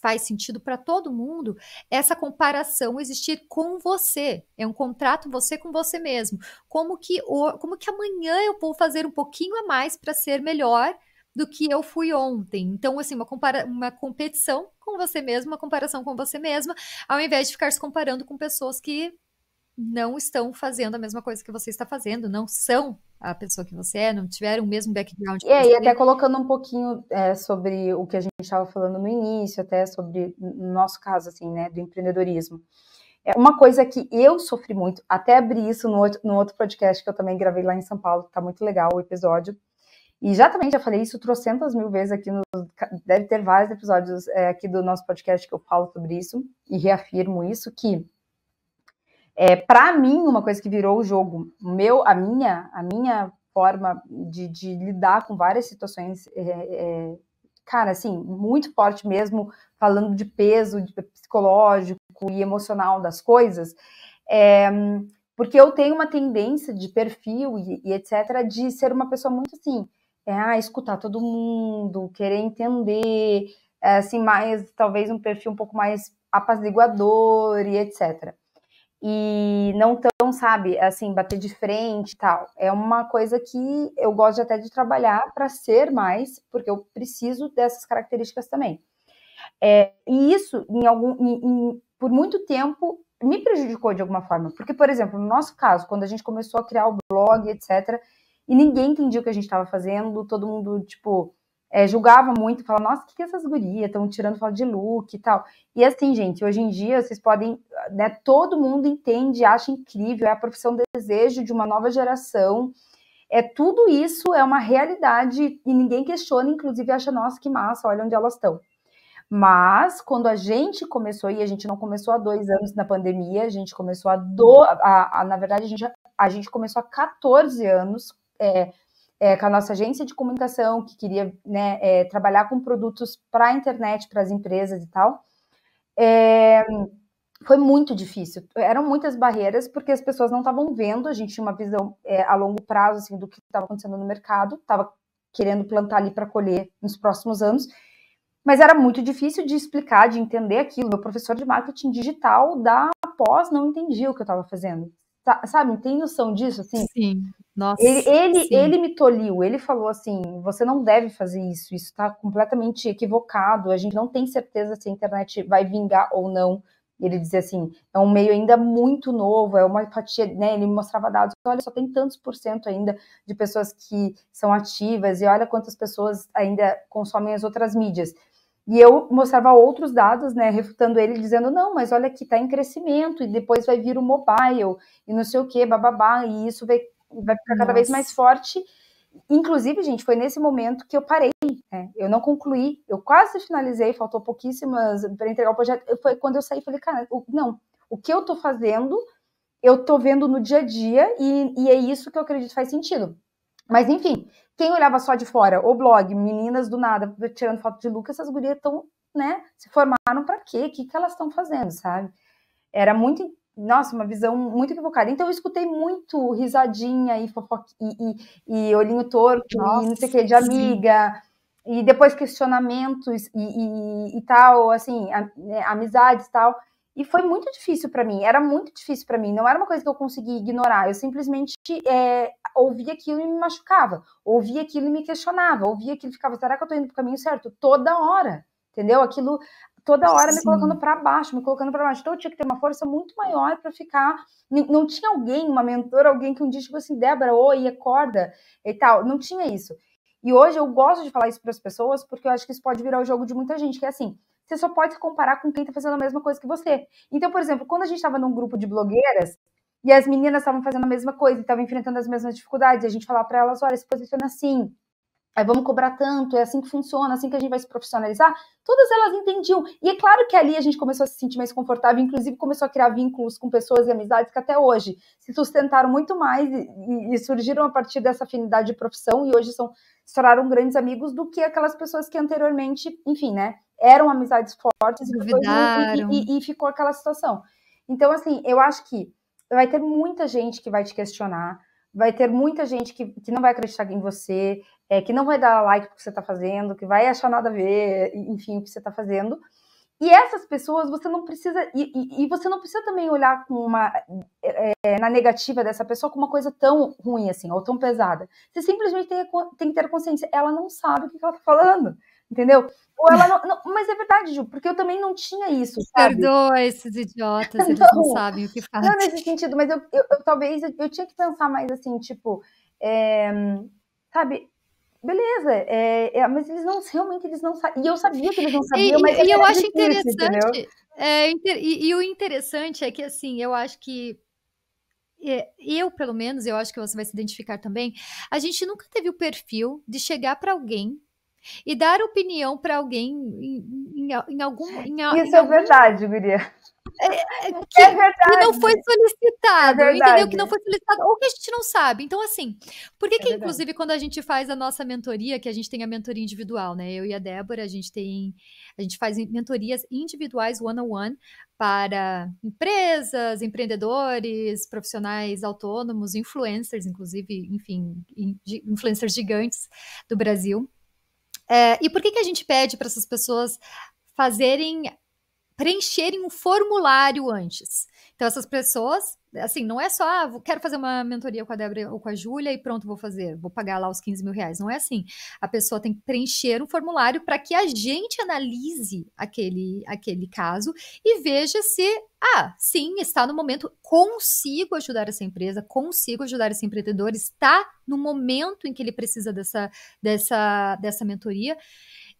Speaker 1: faz sentido para todo mundo essa comparação existir com você. É um contrato você com você mesmo. Como que, como que amanhã eu vou fazer um pouquinho a mais para ser melhor do que eu fui ontem. Então, assim, uma, compara uma competição com você mesmo, uma comparação com você mesma, ao invés de ficar se comparando com pessoas que não estão fazendo a mesma coisa que você está fazendo, não são a pessoa que você é, não tiveram o mesmo background. É, e até
Speaker 2: colocando um pouquinho é, sobre o que a gente estava falando no início, até sobre, no nosso caso, assim, né, do empreendedorismo. É uma coisa que eu sofri muito, até abri isso no outro, no outro podcast que eu também gravei lá em São Paulo, que tá muito legal o episódio. E já também já falei isso trocentas mil vezes aqui, no, deve ter vários episódios é, aqui do nosso podcast que eu falo sobre isso, e reafirmo isso, que é, para mim, uma coisa que virou o jogo, meu, a minha, a minha forma de, de lidar com várias situações, é, é, cara, assim, muito forte mesmo, falando de peso de psicológico e emocional das coisas, é, porque eu tenho uma tendência de perfil e, e etc., de ser uma pessoa muito assim, é, ah, escutar todo mundo, querer entender, é, assim, mais, talvez um perfil um pouco mais apaziguador e etc e não tão, sabe, assim, bater de frente e tal. É uma coisa que eu gosto até de trabalhar para ser mais, porque eu preciso dessas características também. É, e isso, em algum, em, em, por muito tempo, me prejudicou de alguma forma. Porque, por exemplo, no nosso caso, quando a gente começou a criar o blog, etc., e ninguém entendia o que a gente estava fazendo, todo mundo, tipo, é, julgava muito, falava, nossa, o que, que essas gurias estão tirando foto de look e tal. E assim, gente, hoje em dia vocês podem, né, todo mundo entende, acha incrível, é a profissão desejo de uma nova geração. É tudo isso é uma realidade e ninguém questiona, inclusive acha, nossa, que massa, olha onde elas estão. Mas quando a gente começou, e a gente não começou há dois anos na pandemia, a gente começou a do. A, a, na verdade, a gente, a gente começou há 14 anos é, é, com a nossa agência de comunicação, que queria né, é, trabalhar com produtos para a internet, para as empresas e tal. É, foi muito difícil. Eram muitas barreiras, porque as pessoas não estavam vendo, a gente tinha uma visão é, a longo prazo assim, do que estava acontecendo no mercado, estava querendo plantar ali para colher nos próximos anos. Mas era muito difícil de explicar, de entender aquilo. Meu professor de marketing digital da pós não entendia o que eu estava fazendo, tá, sabe, tem noção disso,
Speaker 1: assim? Sim, nossa. Ele, ele, sim. ele
Speaker 2: me tolhou ele falou assim, você não deve fazer isso, isso está completamente equivocado, a gente não tem certeza se a internet vai vingar ou não, ele dizia assim, é um meio ainda muito novo, é uma fatia, né? Ele mostrava dados, olha, só tem tantos por cento ainda de pessoas que são ativas, e olha quantas pessoas ainda consomem as outras mídias. E eu mostrava outros dados, né, refutando ele, dizendo, não, mas olha que está em crescimento, e depois vai vir o mobile, e não sei o que, bababá, e isso vai, vai ficar cada Nossa. vez mais forte. Inclusive, gente, foi nesse momento que eu parei, né? Eu não concluí, eu quase finalizei, faltou pouquíssimas para entregar o projeto. foi quando eu saí, falei, cara, não, o que eu estou fazendo, eu estou vendo no dia a dia, e, e é isso que eu acredito faz sentido. Mas enfim, quem olhava só de fora, o blog, meninas do nada, tirando foto de Lucas, essas gurias estão, né, se formaram para quê? O que, que elas estão fazendo, sabe? Era muito, nossa, uma visão muito equivocada. Então eu escutei muito risadinha e fofoca, e, e, e olhinho torto, nossa, e não sei o que, de amiga. Sim e depois questionamentos e, e, e tal, assim, a, né, amizades e tal. E foi muito difícil para mim, era muito difícil para mim, não era uma coisa que eu conseguia ignorar, eu simplesmente é, ouvia aquilo e me machucava, ouvia aquilo e me questionava, ouvia aquilo e ficava, será que eu tô indo pro caminho certo? Toda hora, entendeu? Aquilo toda hora Sim. me colocando para baixo, me colocando para baixo. Então eu tinha que ter uma força muito maior para ficar. Não tinha alguém, uma mentora, alguém que um dia chegou assim, Débora, oi, acorda e tal. Não tinha isso. E hoje eu gosto de falar isso para as pessoas porque eu acho que isso pode virar o jogo de muita gente, que é assim, você só pode se comparar com quem está fazendo a mesma coisa que você. Então, por exemplo, quando a gente estava num grupo de blogueiras e as meninas estavam fazendo a mesma coisa, estavam enfrentando as mesmas dificuldades, a gente falava para elas, olha, se posiciona assim, Aí vamos cobrar tanto, é assim que funciona, é assim que a gente vai se profissionalizar. Todas elas entendiam. E é claro que ali a gente começou a se sentir mais confortável, inclusive começou a criar vínculos com pessoas e amizades que até hoje se sustentaram muito mais e, e surgiram a partir dessa afinidade de profissão e hoje são se tornaram grandes amigos do que aquelas pessoas que anteriormente, enfim, né, eram amizades fortes e, e, e ficou aquela situação. Então, assim, eu acho que vai ter muita gente que vai te questionar, vai ter muita gente que, que não vai acreditar em você, é, que não vai dar like porque você está fazendo, que vai achar nada a ver, enfim, o que você está fazendo. E essas pessoas você não precisa. E, e, e você não precisa também olhar com uma. É, é na negativa dessa pessoa com uma coisa tão ruim assim, ou tão pesada. Você simplesmente tem, tem que ter consciência. Ela não sabe o que ela está falando entendeu? Ou ela não, não, mas é verdade, Ju, porque eu também não tinha isso. Sabe?
Speaker 1: Perdoa esses idiotas, eles não, *laughs* não sabem o que
Speaker 2: fazem. Não nesse sentido, mas eu, eu, eu talvez eu, eu, tinha que pensar mais assim, tipo, é, sabe, beleza, é, é, mas eles
Speaker 1: não realmente eles não sabem. E eu sabia que eles não sabiam, e, mas e eu é acho difícil, interessante. É, e, e o interessante é que assim, eu acho que é, eu, pelo menos, eu acho que você vai se identificar também. A gente nunca teve o perfil de chegar para alguém e dar opinião para alguém em, em, em algum. Em, Isso é algum... verdade, Miriam. É, é, *laughs* é, que, é verdade. que não foi solicitado, é entendeu? Que não foi solicitado, ou que a gente não sabe. Então, assim, por que, é que inclusive, quando a gente faz a nossa mentoria, que a gente tem a mentoria individual, né? Eu e a Débora, a gente tem. A gente faz mentorias individuais one-on-one para empresas, empreendedores, profissionais autônomos, influencers, inclusive, enfim, influencers gigantes do Brasil. É, e por que, que a gente pede para essas pessoas fazerem preencherem um formulário antes. Então, essas pessoas, assim, não é só, ah, quero fazer uma mentoria com a Débora ou com a Júlia e pronto, vou fazer, vou pagar lá os 15 mil reais. Não é assim. A pessoa tem que preencher um formulário para que a gente analise aquele, aquele caso e veja se, ah, sim, está no momento, consigo ajudar essa empresa, consigo ajudar esse empreendedor, está no momento em que ele precisa dessa, dessa, dessa mentoria.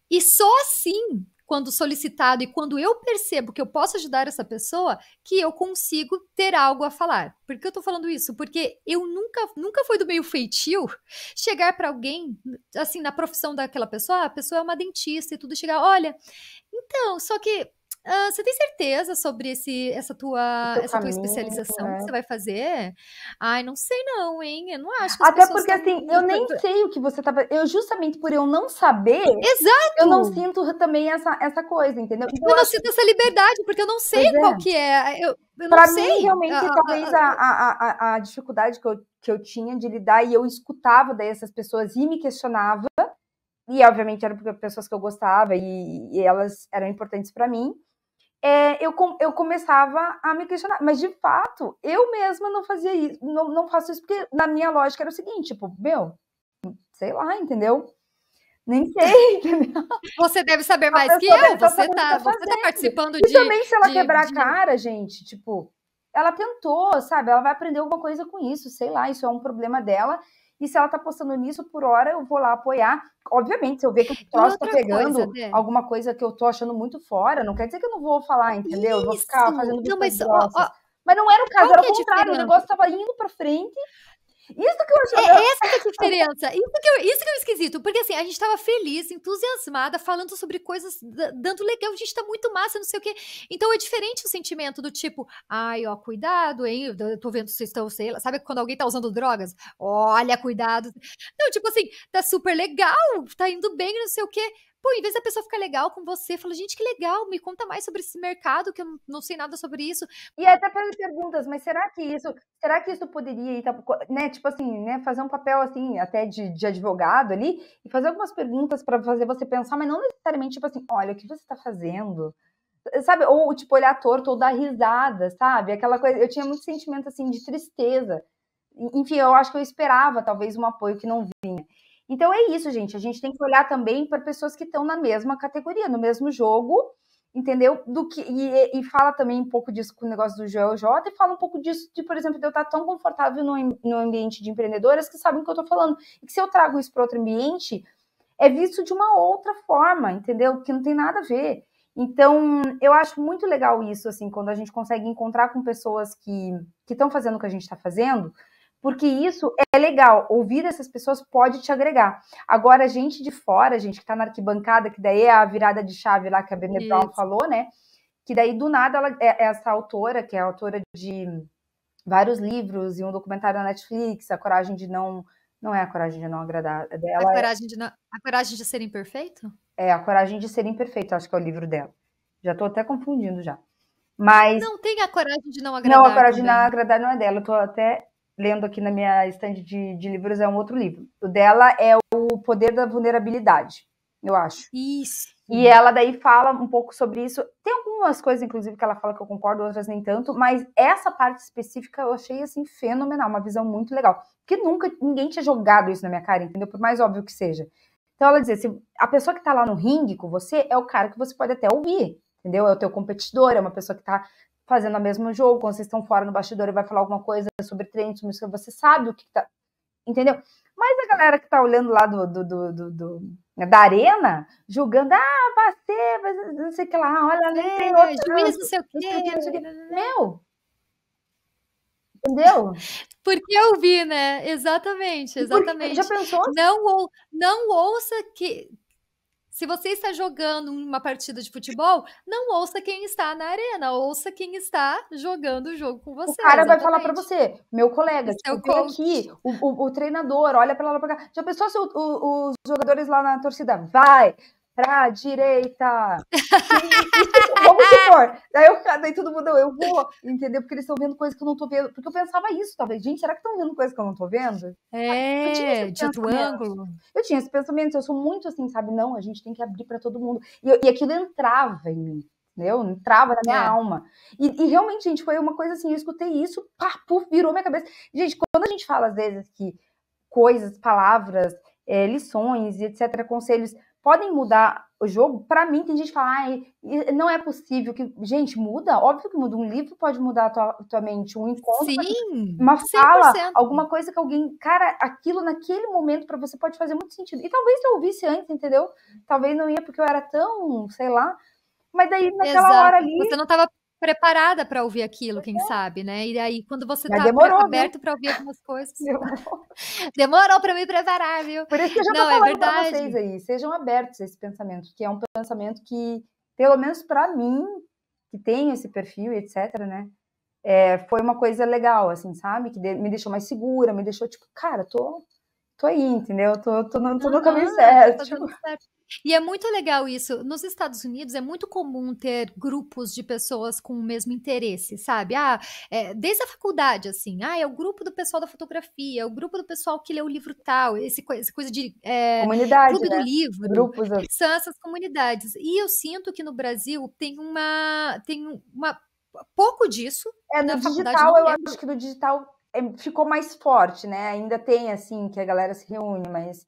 Speaker 1: E só assim quando solicitado e quando eu percebo que eu posso ajudar essa pessoa, que eu consigo ter algo a falar. Por que eu tô falando isso? Porque eu nunca, nunca foi do meio feitio *laughs* chegar para alguém, assim, na profissão daquela pessoa, ah, a pessoa é uma dentista e tudo, chegar, olha, então, só que você tem certeza sobre esse, essa tua, essa caminho, tua especialização né? que você né? vai fazer? Ai, não sei não, hein? Eu não acho que Até porque, assim, eu nem sei o que você estava. Tá eu, justamente por eu não saber... Exato! Eu não
Speaker 2: sinto também essa, essa coisa, entendeu? Tipo, então, eu não sinto
Speaker 1: essa liberdade, porque eu não sei pois é. qual é. que
Speaker 2: é... Eu, eu pra mim, realmente, ah, ah, ah, talvez ah, ah. a, a, a dificuldade que eu, que eu tinha de lidar, e eu escutava daí essas pessoas e me questionava, e obviamente eram pessoas que eu gostava e, e elas eram importantes para mim, é, eu, eu começava a me questionar. Mas, de fato, eu mesma não fazia isso, não, não faço isso, porque na minha lógica era o seguinte, tipo, meu, sei lá, entendeu? Nem *laughs* sei, entendeu?
Speaker 1: Você deve saber mais que eu, tá, você tá, você tá participando e de... E também se ela de, quebrar de... a cara, gente, tipo,
Speaker 2: ela tentou, sabe? Ela vai aprender alguma coisa com isso, sei lá, isso é um problema dela. E se ela tá postando nisso, por hora eu vou lá apoiar. Obviamente, se eu ver que o troço tá pegando coisa, né? alguma coisa que eu tô achando muito fora, não quer dizer que eu não vou falar, entendeu? Isso. Eu vou ficar fazendo não, mas, ó, ó,
Speaker 1: mas não era o caso, era o é contrário, é o negócio tava indo pra frente isso que eu achei. É essa é a diferença. *laughs* Isso que, eu, isso que é esquisito. Porque assim, a gente tava feliz, entusiasmada, falando sobre coisas, dando legal, a gente tá muito massa, não sei o quê. Então é diferente o sentimento do tipo, ai, ó, cuidado, hein? Eu tô vendo vocês estão, sei lá. Sabe quando alguém tá usando drogas? Olha, cuidado. Não, tipo assim, tá super legal, tá indo bem, não sei o quê. Pô, em vez da pessoa ficar legal com você, fala, gente, que legal, me conta mais sobre esse mercado, que eu não, sei nada sobre isso. E até fazer perguntas, mas será que isso, será que isso poderia, né, tipo
Speaker 2: assim, né, fazer um papel, assim, até de, de advogado ali, e fazer algumas perguntas para fazer você pensar, mas não necessariamente, tipo assim, olha, o que você está fazendo? Eh, sabe, ou, tipo, olhar torto, ou dar risada, sabe? Aquela coisa, eu tinha muito sentimento, assim, de tristeza. Enfim, eu acho que eu esperava, talvez, um apoio que não vinha. Então é isso, gente. A gente tem que olhar também para pessoas que estão na mesma categoria, no mesmo jogo, entendeu? Do que e, e fala também um pouco disso com o negócio do Joel J e fala um pouco disso de, por exemplo, de eu estar tá tão confortável no, no ambiente de empreendedoras que sabem o que eu estou falando. E que se eu trago isso para outro ambiente, é visto de uma outra forma, entendeu? Que não tem nada a ver. Então, eu acho muito legal isso, assim, quando a gente consegue encontrar com pessoas que estão fazendo o que a gente está fazendo, porque isso é legal, ouvir essas pessoas pode te agregar. Agora, a gente de fora, gente que está na arquibancada, que daí é a virada de chave lá que a Brené Brown falou, né? Que daí, do nada, ela, é, é essa autora, que é autora de vários livros e um documentário na Netflix, A Coragem de Não... Não é a coragem de não agradar é dela. A é coragem,
Speaker 1: de não, a coragem de ser imperfeito?
Speaker 2: É, a coragem de ser imperfeito, acho que é o livro dela. Já estou até confundindo já. Mas. Não
Speaker 1: tem a coragem de não agradar. Não, a coragem também. de não
Speaker 2: agradar não é dela. Eu tô até lendo aqui na minha estante de, de livros, é um outro livro. O dela é O Poder da Vulnerabilidade, eu acho. Isso. E ela daí fala um pouco sobre isso. Tem algumas coisas, inclusive, que ela fala que eu concordo, outras nem tanto, mas essa parte específica eu achei assim fenomenal, uma visão muito legal. Que nunca ninguém tinha jogado isso na minha cara, entendeu? Por mais óbvio que seja. Então ela diz assim: a pessoa que tá lá no ringue com você é o cara que você pode até ouvir, entendeu? É o teu competidor, é uma pessoa que tá fazendo o mesmo jogo, quando vocês estão fora no bastidor e vai falar alguma coisa sobre treinos, sobre música, você sabe o que tá. Entendeu? Mas a galera que tá olhando lá do, do, do, do da arena, julgando, ah, você, ser não sei o que lá, olha ali, é, outro, juiz, não sei o que, não sei
Speaker 1: o Meu! Entendeu? Porque eu vi, né? Exatamente, exatamente. Porque, já pensou? Não, ou, não ouça que se você está jogando uma partida de futebol, não ouça quem está na arena, ouça quem está jogando o jogo com você. O cara exatamente. vai falar para você,
Speaker 2: meu colega, tipo, vem aqui, o, o, o, treinador, olha para lá, pra cá. Já pensou se o, os jogadores lá na torcida, vai, pra direita. Como que for. Daí, eu, daí todo mundo, eu vou, entendeu? Porque eles estão vendo coisas que eu não tô vendo. Porque eu pensava isso, talvez. Gente, será que estão vendo coisas que eu não tô vendo? É, ah, de outro ângulo. Eu tinha esse pensamento, eu sou muito assim, sabe? Não, a gente tem que abrir para todo mundo. E, e aquilo entrava em mim entendeu? Entrava na minha é. alma. E, e, realmente, gente, foi uma coisa assim, eu escutei isso, papo, virou minha cabeça. Gente, quando a gente fala às vezes que coisas, palavras, é, lições, etc., conselhos podem mudar o jogo. Para mim, tem gente que fala, não é possível que. Gente, muda? Óbvio que muda. Um livro pode mudar a tua, tua mente, um encontro, Sim, uma fala, 100%. alguma coisa que alguém. Cara, aquilo naquele momento para você pode fazer muito sentido. E talvez eu ouvisse antes, entendeu? Talvez
Speaker 1: não ia porque eu era tão, sei lá. Mas daí naquela Exato. hora ali. Você não estava preparada para ouvir aquilo, quem é. sabe, né? E aí, quando você Mas tá demorou, né? aberto para ouvir algumas coisas. *laughs* Demorou, *laughs* demorou para me preparar, viu? Por isso que eu já Não, é verdade. vocês
Speaker 2: aí, sejam abertos a esse pensamento, que é um pensamento que, pelo menos para mim, que tenho esse perfil, etc, né? É, foi uma coisa legal, assim, sabe? Que me deixou mais segura, me deixou tipo, cara, tô tô aí, entendeu? Tô, tô, no, tô no caminho tá tipo.
Speaker 1: certo. E é muito legal isso. Nos Estados Unidos é muito comum ter grupos de pessoas com o mesmo interesse, sabe? Ah, é, desde a faculdade, assim. Ah, é o grupo do pessoal da fotografia, é o grupo do pessoal que lê o livro tal, esse, essa coisa de. É, Comunidade. Clube né? do livro. Grupos. Assim. São essas comunidades. E eu sinto que no Brasil tem uma. Tem uma pouco disso. É, no digital, eu é acho que
Speaker 2: no digital é, ficou mais forte, né?
Speaker 1: Ainda tem
Speaker 2: assim que a galera se reúne, mas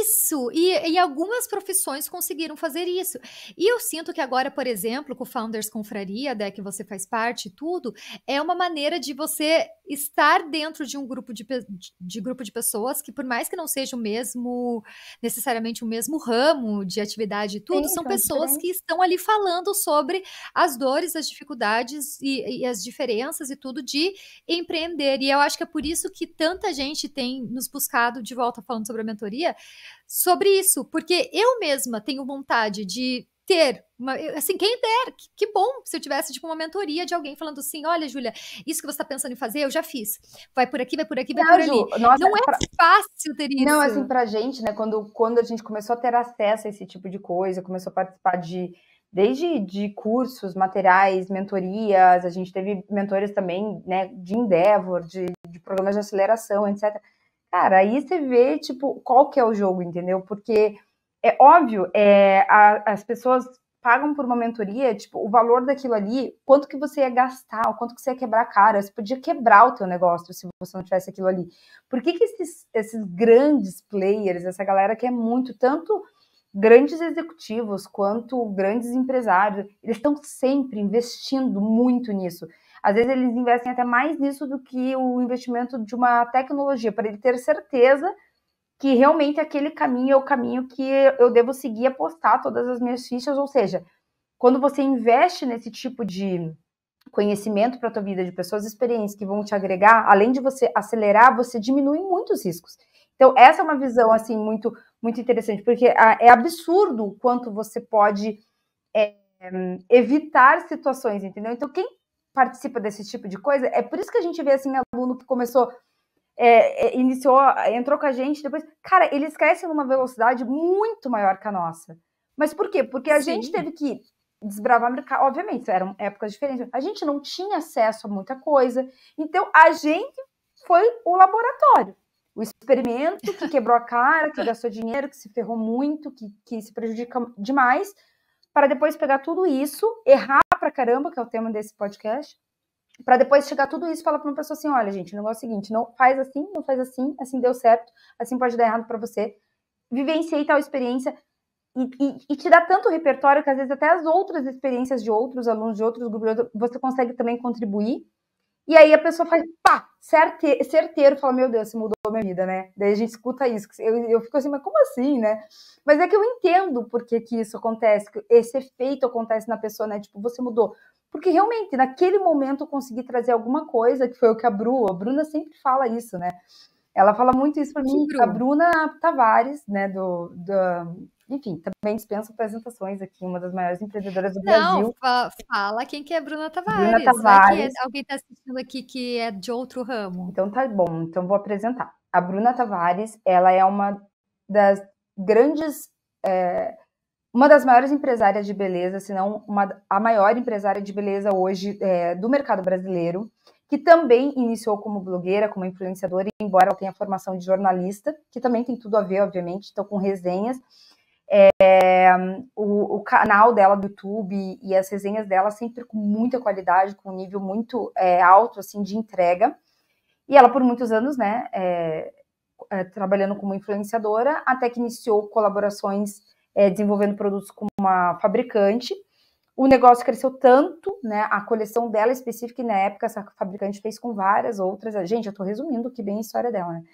Speaker 1: isso! E, e algumas profissões conseguiram fazer isso. E eu sinto que agora, por exemplo, com o Founders Confraria, da né, que você faz parte tudo, é uma maneira de você estar dentro de um grupo de, de, de grupo de pessoas que, por mais que não seja o mesmo, necessariamente o mesmo ramo de atividade e tudo, Sim, são pessoas que estão ali falando sobre as dores, as dificuldades e, e as diferenças e tudo de empreender. E eu acho que é por isso que tanta gente tem nos buscado de volta falando sobre a mentoria, sobre isso, porque eu mesma tenho vontade de ter uma, assim, quem der, que, que, bom se eu tivesse, tipo, uma mentoria de alguém falando assim, olha, Júlia, isso que você está pensando em fazer, eu já fiz. Vai por aqui, vai por aqui, vai não, por ali. Ju, nossa, não é pra... fácil ter isso. Não, assim,
Speaker 2: pra gente, né, quando, quando a gente começou a ter acesso a esse tipo de coisa, começou a participar de, desde de cursos, materiais, mentorias, a gente teve mentores também, né, de Endeavor, de, de programas de aceleração, etc., Cara, aí você vê, tipo, qual que é o jogo, entendeu? Porque é óbvio, é, a, as pessoas pagam por uma mentoria, tipo, o valor daquilo ali, quanto que você ia gastar, o quanto que você ia quebrar a cara, você podia quebrar o teu negócio se você não tivesse aquilo ali. Por que que esses, esses grandes players, essa galera que é muito, tanto grandes executivos quanto grandes empresários, eles estão sempre investindo muito nisso. Às vezes eles investem até mais nisso do que o investimento de uma tecnologia, para ele ter certeza que realmente aquele caminho é o caminho que eu devo seguir apostar todas as minhas fichas, ou seja, quando você investe nesse tipo de conhecimento para a tua vida, de pessoas experientes que vão te agregar, além de você acelerar, você diminui muitos riscos. Então, essa é uma visão, assim, muito, muito interessante, porque ah, é absurdo o quanto você pode é, evitar situações, entendeu? Então, quem participa desse tipo de coisa. É por isso que a gente vê assim aluno que começou é, é iniciou, entrou com a gente, depois, cara, eles crescem numa velocidade muito maior que a nossa. Mas por quê? Porque a Sim. gente teve que desbravar o mercado. Obviamente, eram épocas diferentes. A gente não tinha acesso a muita coisa. Então, a gente foi o laboratório. O experimento que quebrou a cara, que gastou dinheiro, que se ferrou muito, que, que se prejudica demais para depois pegar tudo isso, errar pra caramba, que é o tema desse podcast, para depois chegar tudo isso e falar para uma pessoa assim: olha, gente, o negócio é o seguinte, não faz assim, não faz assim, assim deu certo, assim pode dar errado para você. Vivenciei tal experiência e, e, e, te dá tanto repertório que às vezes até as outras experiências de outros alunos, de outros grupos, você consegue também contribuir e aí a pessoa faz, pá, certe, certeiro, fala, meu Deus, se mudou minha vida, né? Daí a gente escuta isso, eu, eu fico assim, mas como assim, né? Mas é que eu entendo por que, que isso acontece, que esse efeito acontece na pessoa, né? Tipo, você mudou. Porque realmente, naquele momento eu consegui trazer alguma coisa, que foi o que a Bru, a Bruna sempre fala isso, né? Ela fala muito isso para mim, Bru? a Bruna Tavares, né, do, do enfim, também dispensa apresentações aqui, uma das maiores empreendedoras do Não,
Speaker 1: Brasil. fala quem que é Bruna Tavares. Bruna Tavares. Né? É
Speaker 2: alguém está assistindo aqui que é de outro ramo. Então tá bom, então vou apresentar. A Bruna Tavares, ela é uma das grandes... É, uma das maiores empresárias de beleza, se não uma, a maior empresária de beleza hoje é, do mercado brasileiro, que também iniciou como blogueira, como influenciadora, embora ela tenha formação de jornalista, que também tem tudo a ver, obviamente, então com resenhas. É, o, o, canal dela do YouTube e as resenhas dela sempre com muita qualidade, com um nível muito é, alto assim de entrega. E ela por muitos anos, né, é, é trabalhando como influenciadora, até que iniciou colaborações é, desenvolvendo produtos com uma fabricante. O negócio cresceu tanto, né, a coleção dela específica, e na época essa fabricante fez com várias outras. Gente, eu estou resumindo que bem a história dela, né?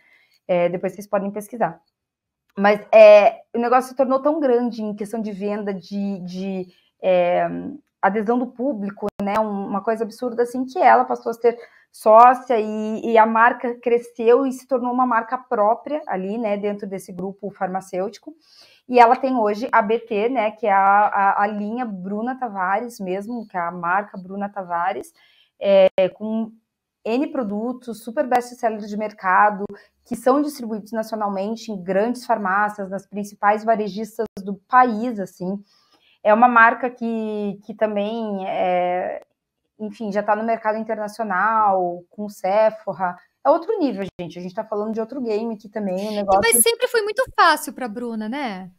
Speaker 2: É, depois vocês podem pesquisar. Mas é, o negócio se tornou tão grande em questão de venda, de, de é, adesão do público, né? Uma coisa absurda assim que ela passou a ser sócia e, e, a marca cresceu e se tornou uma marca própria ali, né? Dentro desse grupo farmacêutico. E ela tem hoje a BT, né? Que é a, a, a linha Bruna Tavares mesmo, que é a marca Bruna Tavares, é, com N produtos, super best seller de mercado, que são distribuídos nacionalmente em grandes farmácias, nas principais varejistas do país, assim. É uma marca que, que também, é, enfim, já está no mercado internacional, com Sephora. É outro nível, gente. A gente está falando de outro game aqui também. Um negócio... Mas sempre
Speaker 1: foi muito fácil para Bruna, né?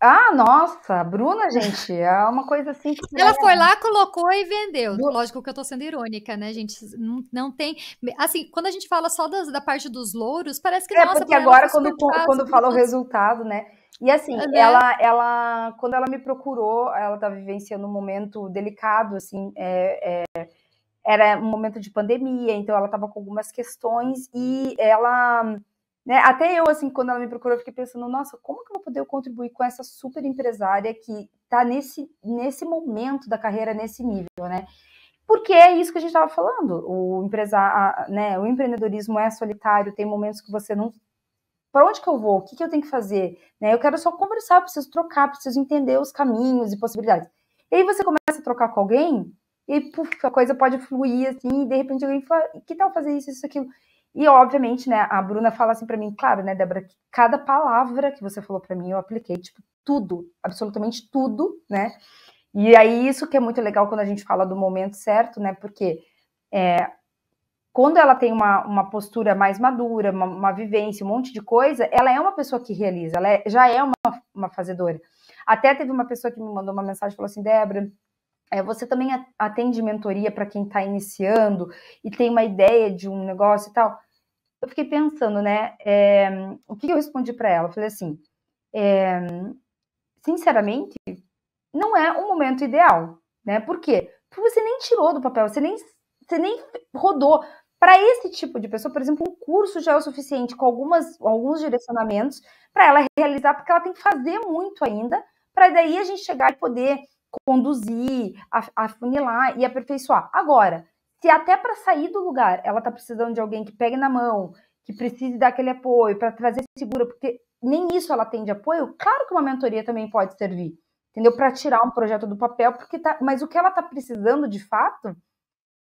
Speaker 2: Ah, nossa, a Bruna, gente, é uma coisa assim que. Ela é... foi lá,
Speaker 1: colocou e vendeu. Lógico que eu tô sendo irônica, né, gente? Não, não tem. Assim, quando a gente fala só das, da parte dos louros, parece que é, nossa, porque agora, quando, quando fala o resultado,
Speaker 2: né? E assim, ela,
Speaker 1: ela,
Speaker 2: quando ela me procurou, ela tá vivenciando um momento delicado, assim, é, é, era um momento de pandemia, então ela tava com algumas questões e ela né? Até eu, assim, quando ela me procurou, fiquei pensando, nossa, como que eu vou poder contribuir com essa super empresária que está nesse, nesse momento da carreira, nesse nível, né? Porque é isso que a gente estava falando. O, empresa, né, o empreendedorismo é solitário, tem momentos que você não. Para onde que eu vou? O que, que eu tenho que fazer? Né, eu quero só conversar, preciso trocar, preciso entender os caminhos e possibilidades. E aí você começa a trocar com alguém, e puf, a coisa pode fluir assim, e de repente alguém fala: que tal fazer isso, isso, aquilo? E obviamente, né, a Bruna fala assim para mim, claro, né, Débora, que cada palavra que você falou para mim eu apliquei, tipo, tudo, absolutamente tudo, né? E aí isso que é muito legal quando a gente fala do momento certo, né? Porque é, quando ela tem uma, uma postura mais madura, uma, uma, vivência, um monte de coisa, ela é uma pessoa que realiza, ela é, já é uma, uma fazedora. Até teve uma pessoa que me mandou uma mensagem e falou assim: Débora, é, você também atende mentoria para quem está iniciando e tem uma ideia de um negócio e tal? eu fiquei pensando, né? É, o que eu respondi para ela? Eu falei assim: é, sinceramente, não é o momento ideal, né? Por quê? Porque você nem tirou do papel, você nem, você nem rodou. Para esse tipo de pessoa, por exemplo, um curso já é o suficiente com algumas, alguns direcionamentos para ela realizar, porque ela tem que fazer muito ainda, para daí a gente chegar e poder conduzir, afunilar e aperfeiçoar. Agora, se até para sair do lugar ela está precisando de alguém que pegue na mão, que precise dar aquele apoio, para trazer segura, porque nem isso ela tem de apoio, claro que uma mentoria também pode servir, entendeu? Para tirar um projeto do papel, porque tá, mas o que ela está precisando de fato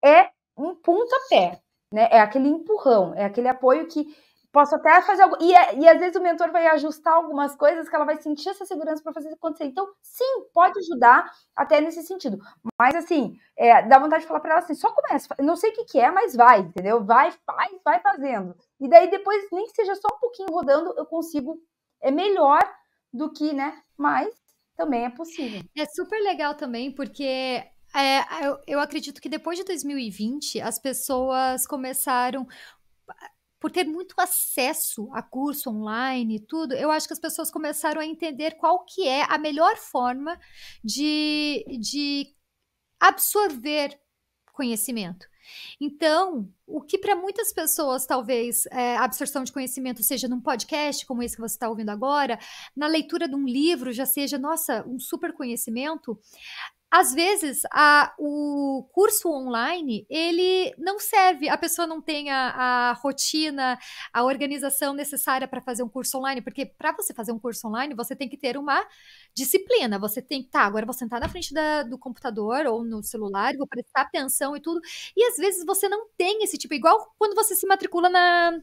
Speaker 2: é um pontapé, né? É aquele empurrão, é aquele apoio que posso até fazer algo. E, é, e às vezes o mentor vai ajustar algumas coisas que ela vai sentir essa segurança para fazer acontecer. Então, sim, pode ajudar até nesse sentido. Mas assim, é, dá vontade de falar para ela assim: só começa. Não sei o que, que é, mas vai, entendeu? Vai, faz, vai fazendo. E daí depois, nem que seja só
Speaker 1: um pouquinho rodando, eu consigo. É melhor do que, né? Mas também é possível. É super legal também, porque é, eu, eu acredito que depois de 2020 as pessoas começaram por ter muito acesso a curso online e tudo, eu acho que as pessoas começaram a entender qual que é a melhor forma de, de absorver conhecimento. Então, o que para muitas pessoas talvez é, a absorção de conhecimento seja num podcast como esse que você está ouvindo agora, na leitura de um livro já seja, nossa, um super conhecimento, às vezes a, o curso online ele não serve, a pessoa não tem a, a rotina, a organização necessária para fazer um curso online, porque para você fazer um curso online você tem que ter uma disciplina, você tem que tá, agora vou sentar na frente da, do computador ou no celular, vou prestar atenção e tudo, e às vezes você não tem esse tipo, igual quando você se matricula na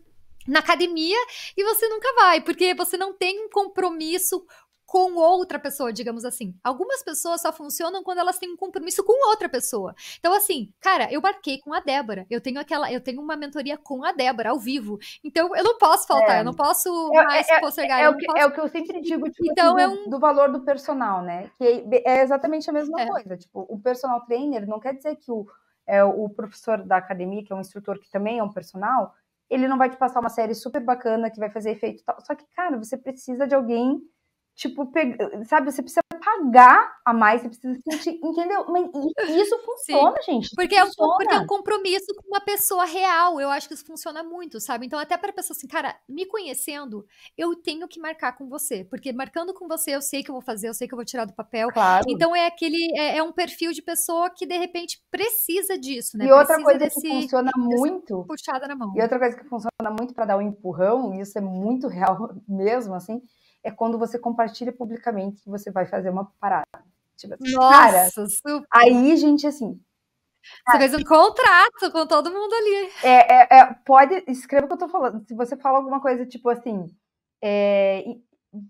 Speaker 1: na academia e você nunca vai, porque você não tem um compromisso com outra pessoa, digamos assim. Algumas pessoas só funcionam quando elas têm um compromisso com outra pessoa. Então, assim, cara, eu marquei com a Débora. Eu tenho aquela, eu tenho uma mentoria com a Débora ao vivo. Então, eu não posso é. faltar, é. eu não posso é, mais é, é postergar. É, o que, posso... é o que eu sempre digo tipo, então, assim, é um...
Speaker 2: do, valor do personal, né? Que é, é exatamente a mesma coisa. Tipo, o personal trainer não quer dizer que o, é, o professor da academia, que é um instrutor que também é um personal, ele não vai te passar uma série super bacana que vai fazer efeito tal. Só que, cara, você precisa de alguém tipo, sabe, você precisa pagar a mais, você precisa sentir, entendeu? Mas *laughs* isso funciona, Sim. gente. Porque, funciona. É um, porque é um é
Speaker 1: compromisso com uma pessoa real. Eu acho que isso funciona muito, sabe? Então, até para pessoa assim, cara, me conhecendo, eu tenho que marcar com você. Porque marcando com você, eu sei que eu vou fazer, eu sei que eu vou tirar do papel. Claro. Então é aquele, é, é um perfil de pessoa que de repente precisa disso, né? E outra precisa coisa desse, que funciona muito. Puxada na mão. E outra
Speaker 2: coisa que funciona muito para dar um empurrão, e isso é muito real *laughs* mesmo, assim é quando você compartilha publicamente que você vai fazer uma
Speaker 1: parada. Tipo,
Speaker 2: Nossa, cara, super. aí, gente, assim. Cara, você fez um contrato com
Speaker 1: todo mundo ali.
Speaker 2: É, é, é, pode, escreva o que eu tô falando. Se você fala alguma coisa tipo assim, é,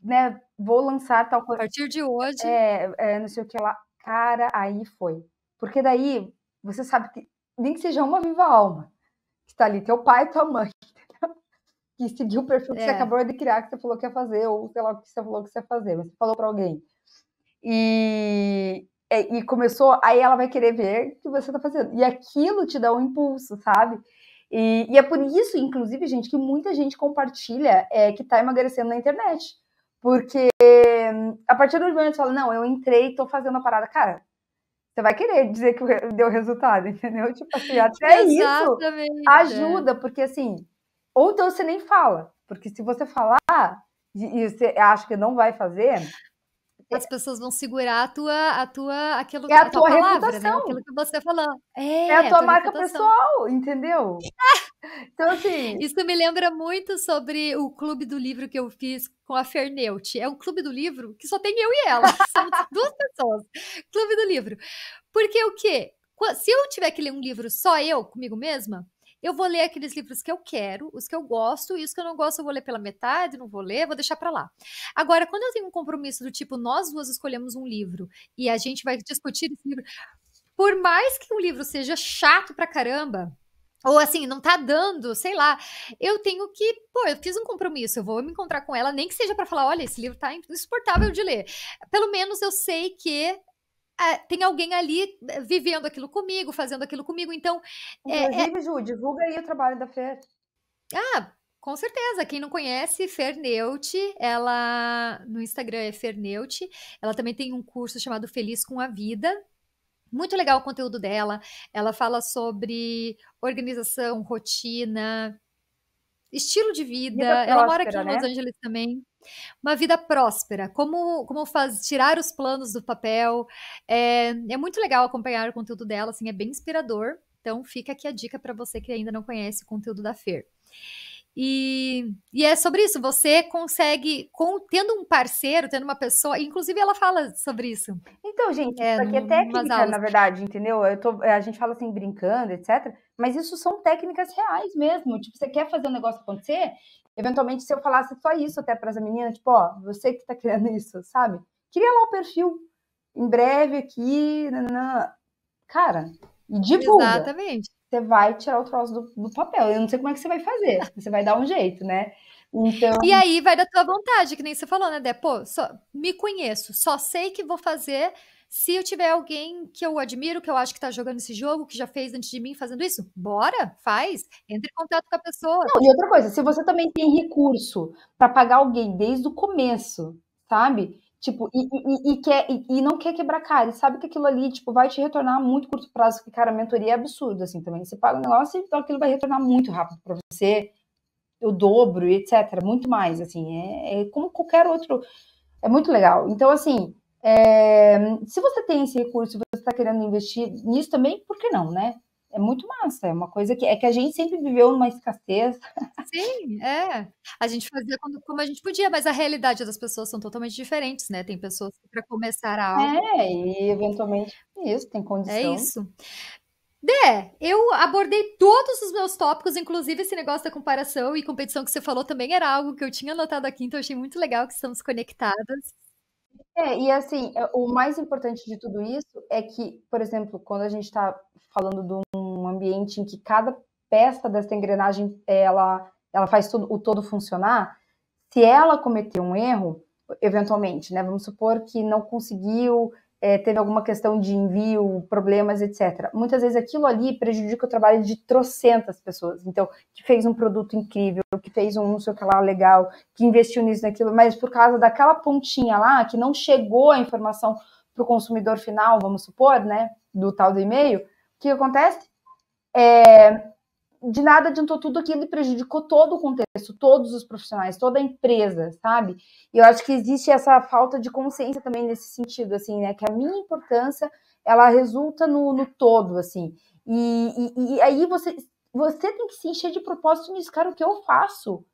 Speaker 2: né, vou lançar tal coisa. A partir de hoje. É, é, não sei o que lá. Cara, aí foi. Porque daí, você sabe que nem que seja uma viva alma que tá ali, teu pai, tua mãe, que seguiu o perfil que é. você acabou de criar, que você falou que ia fazer, ou sei lá o que você falou que você ia fazer, mas você falou para alguém. E, é, e começou, aí ela vai querer ver o que você tá fazendo. E aquilo te dá um impulso, sabe? E, e é por isso, inclusive, gente, que muita gente compartilha é, que tá emagrecendo na internet. Porque a partir do momento que você fala, não, eu entrei, e tô fazendo a parada. Cara, você vai querer dizer que deu resultado, *laughs* entendeu? Tipo assim, até Exatamente. isso é. ajuda, porque assim, ou então você nem fala, porque se você falar e você acha que não vai fazer,
Speaker 1: as pessoas vão segurar a tua, a tua, aquilo, é a, a tua, tua palavra, né? reputação. Né? Aquilo que você falou. É, é a tua, tua marca reputação. pessoal, entendeu? *laughs* então, assim... Isso me lembra muito sobre o clube do livro que eu fiz com a Ferneut. É um clube do livro que só tem eu e ela. São *laughs* duas pessoas. Clube do livro. Porque o quê? Se eu tiver que ler um livro só eu, comigo mesma, eu vou ler aqueles livros que eu quero, os que eu gosto, e os que eu não gosto eu vou ler pela metade, não vou ler, vou deixar para lá. Agora, quando eu tenho um compromisso do tipo, nós duas escolhemos um livro e a gente vai discutir esse livro, por mais que um livro seja chato pra caramba, ou assim, não tá dando, sei lá. Eu tenho que, pô, eu fiz um compromisso, eu vou me encontrar com ela, nem que seja para falar, olha, esse livro tá insuportável de ler. Pelo menos eu sei que tem alguém ali eh, vivendo aquilo comigo, fazendo aquilo comigo. Então. É, é Inclusive, é, Ju, divulga aí o trabalho da Fer. Ah, com certeza. Quem não conhece, Ferneute ela no Instagram é Ferneute Ela também tem um curso chamado Feliz com a Vida. Muito legal o conteúdo dela. Ela fala sobre organização, rotina, estilo de vida. Ela próspera, mora aqui em né? Los Angeles também. Uma vida próspera, como, como faz, tirar os planos do papel. É, é muito legal acompanhar o conteúdo dela, assim, é bem inspirador. Então fica aqui a dica para você que ainda não conhece o conteúdo da Fer. E, e, é sobre isso, você consegue, com, tendo um parceiro, tendo uma pessoa, inclusive ela fala sobre isso. Então, gente, é, isso aqui é técnica, na verdade, entendeu? Tô, a gente fala assim, brincando,
Speaker 2: etc. Mas isso são técnicas reais mesmo. Tipo, você quer fazer um negócio acontecer, Eventualmente, se eu falasse só isso até para as meninas, tipo, ó, oh, você que está criando *laughs* isso, sabe? Cria lá o perfil. Em breve aqui. Nanana. Cara, e divulga. Exatamente.
Speaker 1: Você vai tirar o troço do, do papel. Eu não sei como é que você vai fazer. Você vai dar um jeito, né? Então... E aí vai da tua vontade, que nem você falou, né, Dé? Pô, só, me conheço, só sei que vou fazer se eu tiver alguém que eu admiro, que eu acho que tá jogando esse jogo, que já fez antes de mim fazendo isso, bora, faz, entre em contato com a pessoa. Não, e outra coisa,
Speaker 2: se você também tem recurso para pagar alguém desde o começo, sabe? Tipo, e, e, e quer, e, e, não quer quebrar cara, e sabe que aquilo ali, tipo, vai te retornar muito curto prazo, porque, cara, a mentoria é absurda, assim, também. Você paga um negócio, então aquilo vai retornar muito rápido para você, o dobro, etc. Muito mais, assim, é, é como qualquer outro. É muito legal. Então, assim, é, se você tem esse recurso, você está querendo investir nisso também, por que não, né? É muito massa, é
Speaker 1: uma coisa que é que a gente sempre viveu numa escassez. Sim, é. A gente fazia quando, como a gente podia, mas a realidade das pessoas são totalmente diferentes, né? Tem pessoas que para começar algo. É, e eventualmente isso tem é condição. É isso. Dé, eu abordei todos os meus tópicos, inclusive esse negócio da comparação e competição que você falou também era algo que eu tinha anotado aqui, então achei muito legal que estamos conectadas. É, e assim, é, o
Speaker 2: mais importante de tudo isso é que, por exemplo, quando a gente está falando de um ambiente em que cada peça dessa engrenagem ela, ela faz tudo, o todo funcionar, se ela cometer um erro, eventualmente, né? Vamos supor que não conseguiu é, teve alguma questão de envio, problemas, etc. Muitas vezes aquilo ali prejudica o trabalho de trocentas pessoas. Então, que fez um produto incrível, que fez um não sei o que lá legal, que investiu nisso, naquilo, mas por causa daquela pontinha lá, que não chegou a informação para o consumidor final, vamos supor, né, do tal do e-mail, o que acontece? É, de nada adiantou tudo aquilo e prejudicou todo o contexto, todos os profissionais, toda a empresa, sabe? E eu acho que existe essa falta de consciência também nesse sentido, assim, né? Que a minha importância, ela resulta no, no todo, assim. E, e, e aí você, você tem que se encher de propósito nisso, cara, o que eu faço?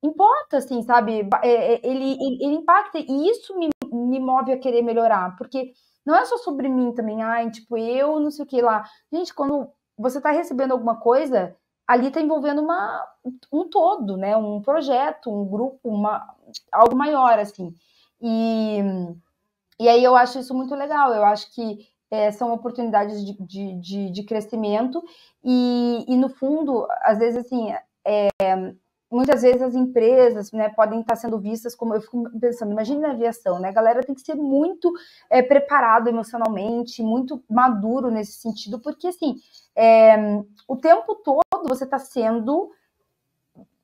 Speaker 2: Importa, assim, sabe? É, é, ele, ele, ele impacta, e isso me, me move a querer melhorar, porque não é só sobre mim também, ai, tipo, eu não sei o que lá. Gente, quando você está recebendo alguma coisa, ali está envolvendo uma, um todo, né? Um projeto, um grupo, uma, algo maior, assim. E, e aí eu acho isso muito legal. Eu acho que é, são oportunidades de, de, de, de crescimento e, e, no fundo, às vezes, assim, é, muitas vezes as empresas né, podem estar sendo vistas como eu fico pensando, imagina na aviação, né? A galera tem que ser muito é, preparado emocionalmente, muito maduro nesse sentido, porque assim é, o tempo todo você está sendo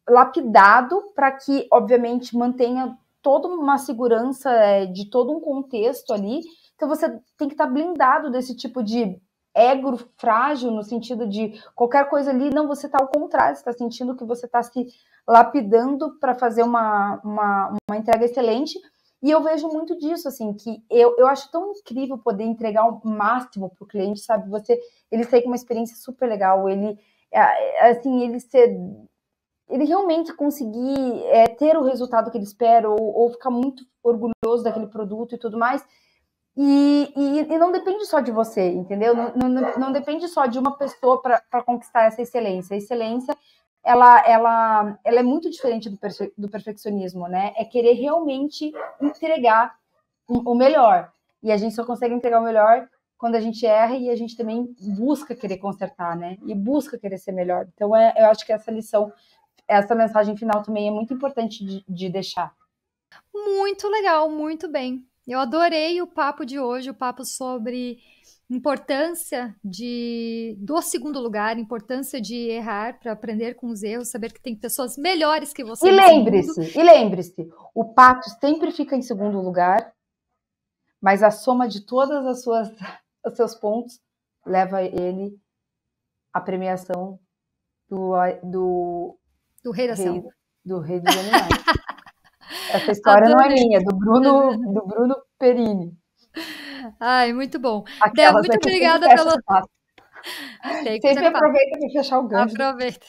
Speaker 2: lapidado para que, obviamente, mantenha toda uma segurança é, de todo um contexto ali. Então você tem que estar tá blindado desse tipo de ego frágil, no sentido de qualquer coisa ali, não, você está ao contrário, você está sentindo que você está se lapidando para fazer uma, uma, uma entrega excelente, e eu vejo muito disso, assim, que eu, eu acho tão incrível poder entregar o máximo para o cliente, sabe? Você, ele sair com uma experiência super legal, ele, é, é, assim, ele ser ele realmente conseguir é, ter o resultado que ele espera ou, ou, ficar muito orgulhoso daquele produto e tudo mais. E, e, e não depende só de você, entendeu? Não, não, não depende só de uma pessoa para conquistar essa excelência. A excelência ela, ela, ela é muito diferente do, perfe do perfeccionismo, né? É querer realmente entregar o melhor. E a gente só consegue entregar o melhor quando a gente erra e a gente também busca querer consertar, né? E busca querer ser melhor. Então, é, eu acho que essa lição, essa mensagem final também é muito importante de, de deixar.
Speaker 1: Muito legal, muito bem. Eu adorei o papo de hoje, o papo sobre importância de do segundo lugar, importância de errar para aprender com os erros, saber que tem pessoas melhores que você. E lembre-se, e
Speaker 2: lembre-se, o pato sempre fica em segundo lugar, mas a soma de todas as suas *laughs* os seus pontos leva ele à premiação do do do rei da selva. Do rei dos animais. *laughs* Essa história Adorei. não é minha, é do Bruno, uhum. do Bruno Perini.
Speaker 1: Ai, muito bom. Aquelas, é muito obrigada pela. Sempre aproveita para fechar o gancho. Aproveita.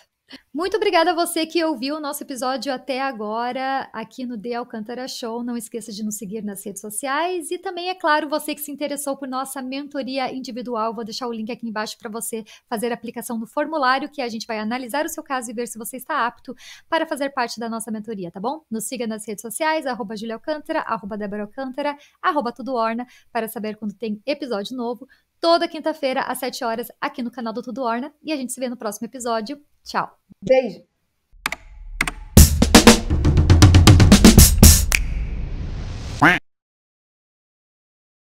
Speaker 1: Muito obrigada a você que ouviu o nosso episódio até agora aqui no The Alcântara Show. Não esqueça de nos seguir nas redes sociais e também, é claro, você que se interessou por nossa mentoria individual. Vou deixar o link aqui embaixo para você fazer a aplicação do formulário que a gente vai analisar o seu caso e ver se você está apto para fazer parte da nossa mentoria, tá bom? Nos siga nas redes sociais, arroba Julia Alcântara, arroba Débora Alcântara, arroba Tudo Orna, para saber quando tem episódio novo toda quinta-feira às 7 horas aqui no canal do Tudo Orna e a gente se vê no próximo episódio. Tchau. Beijo.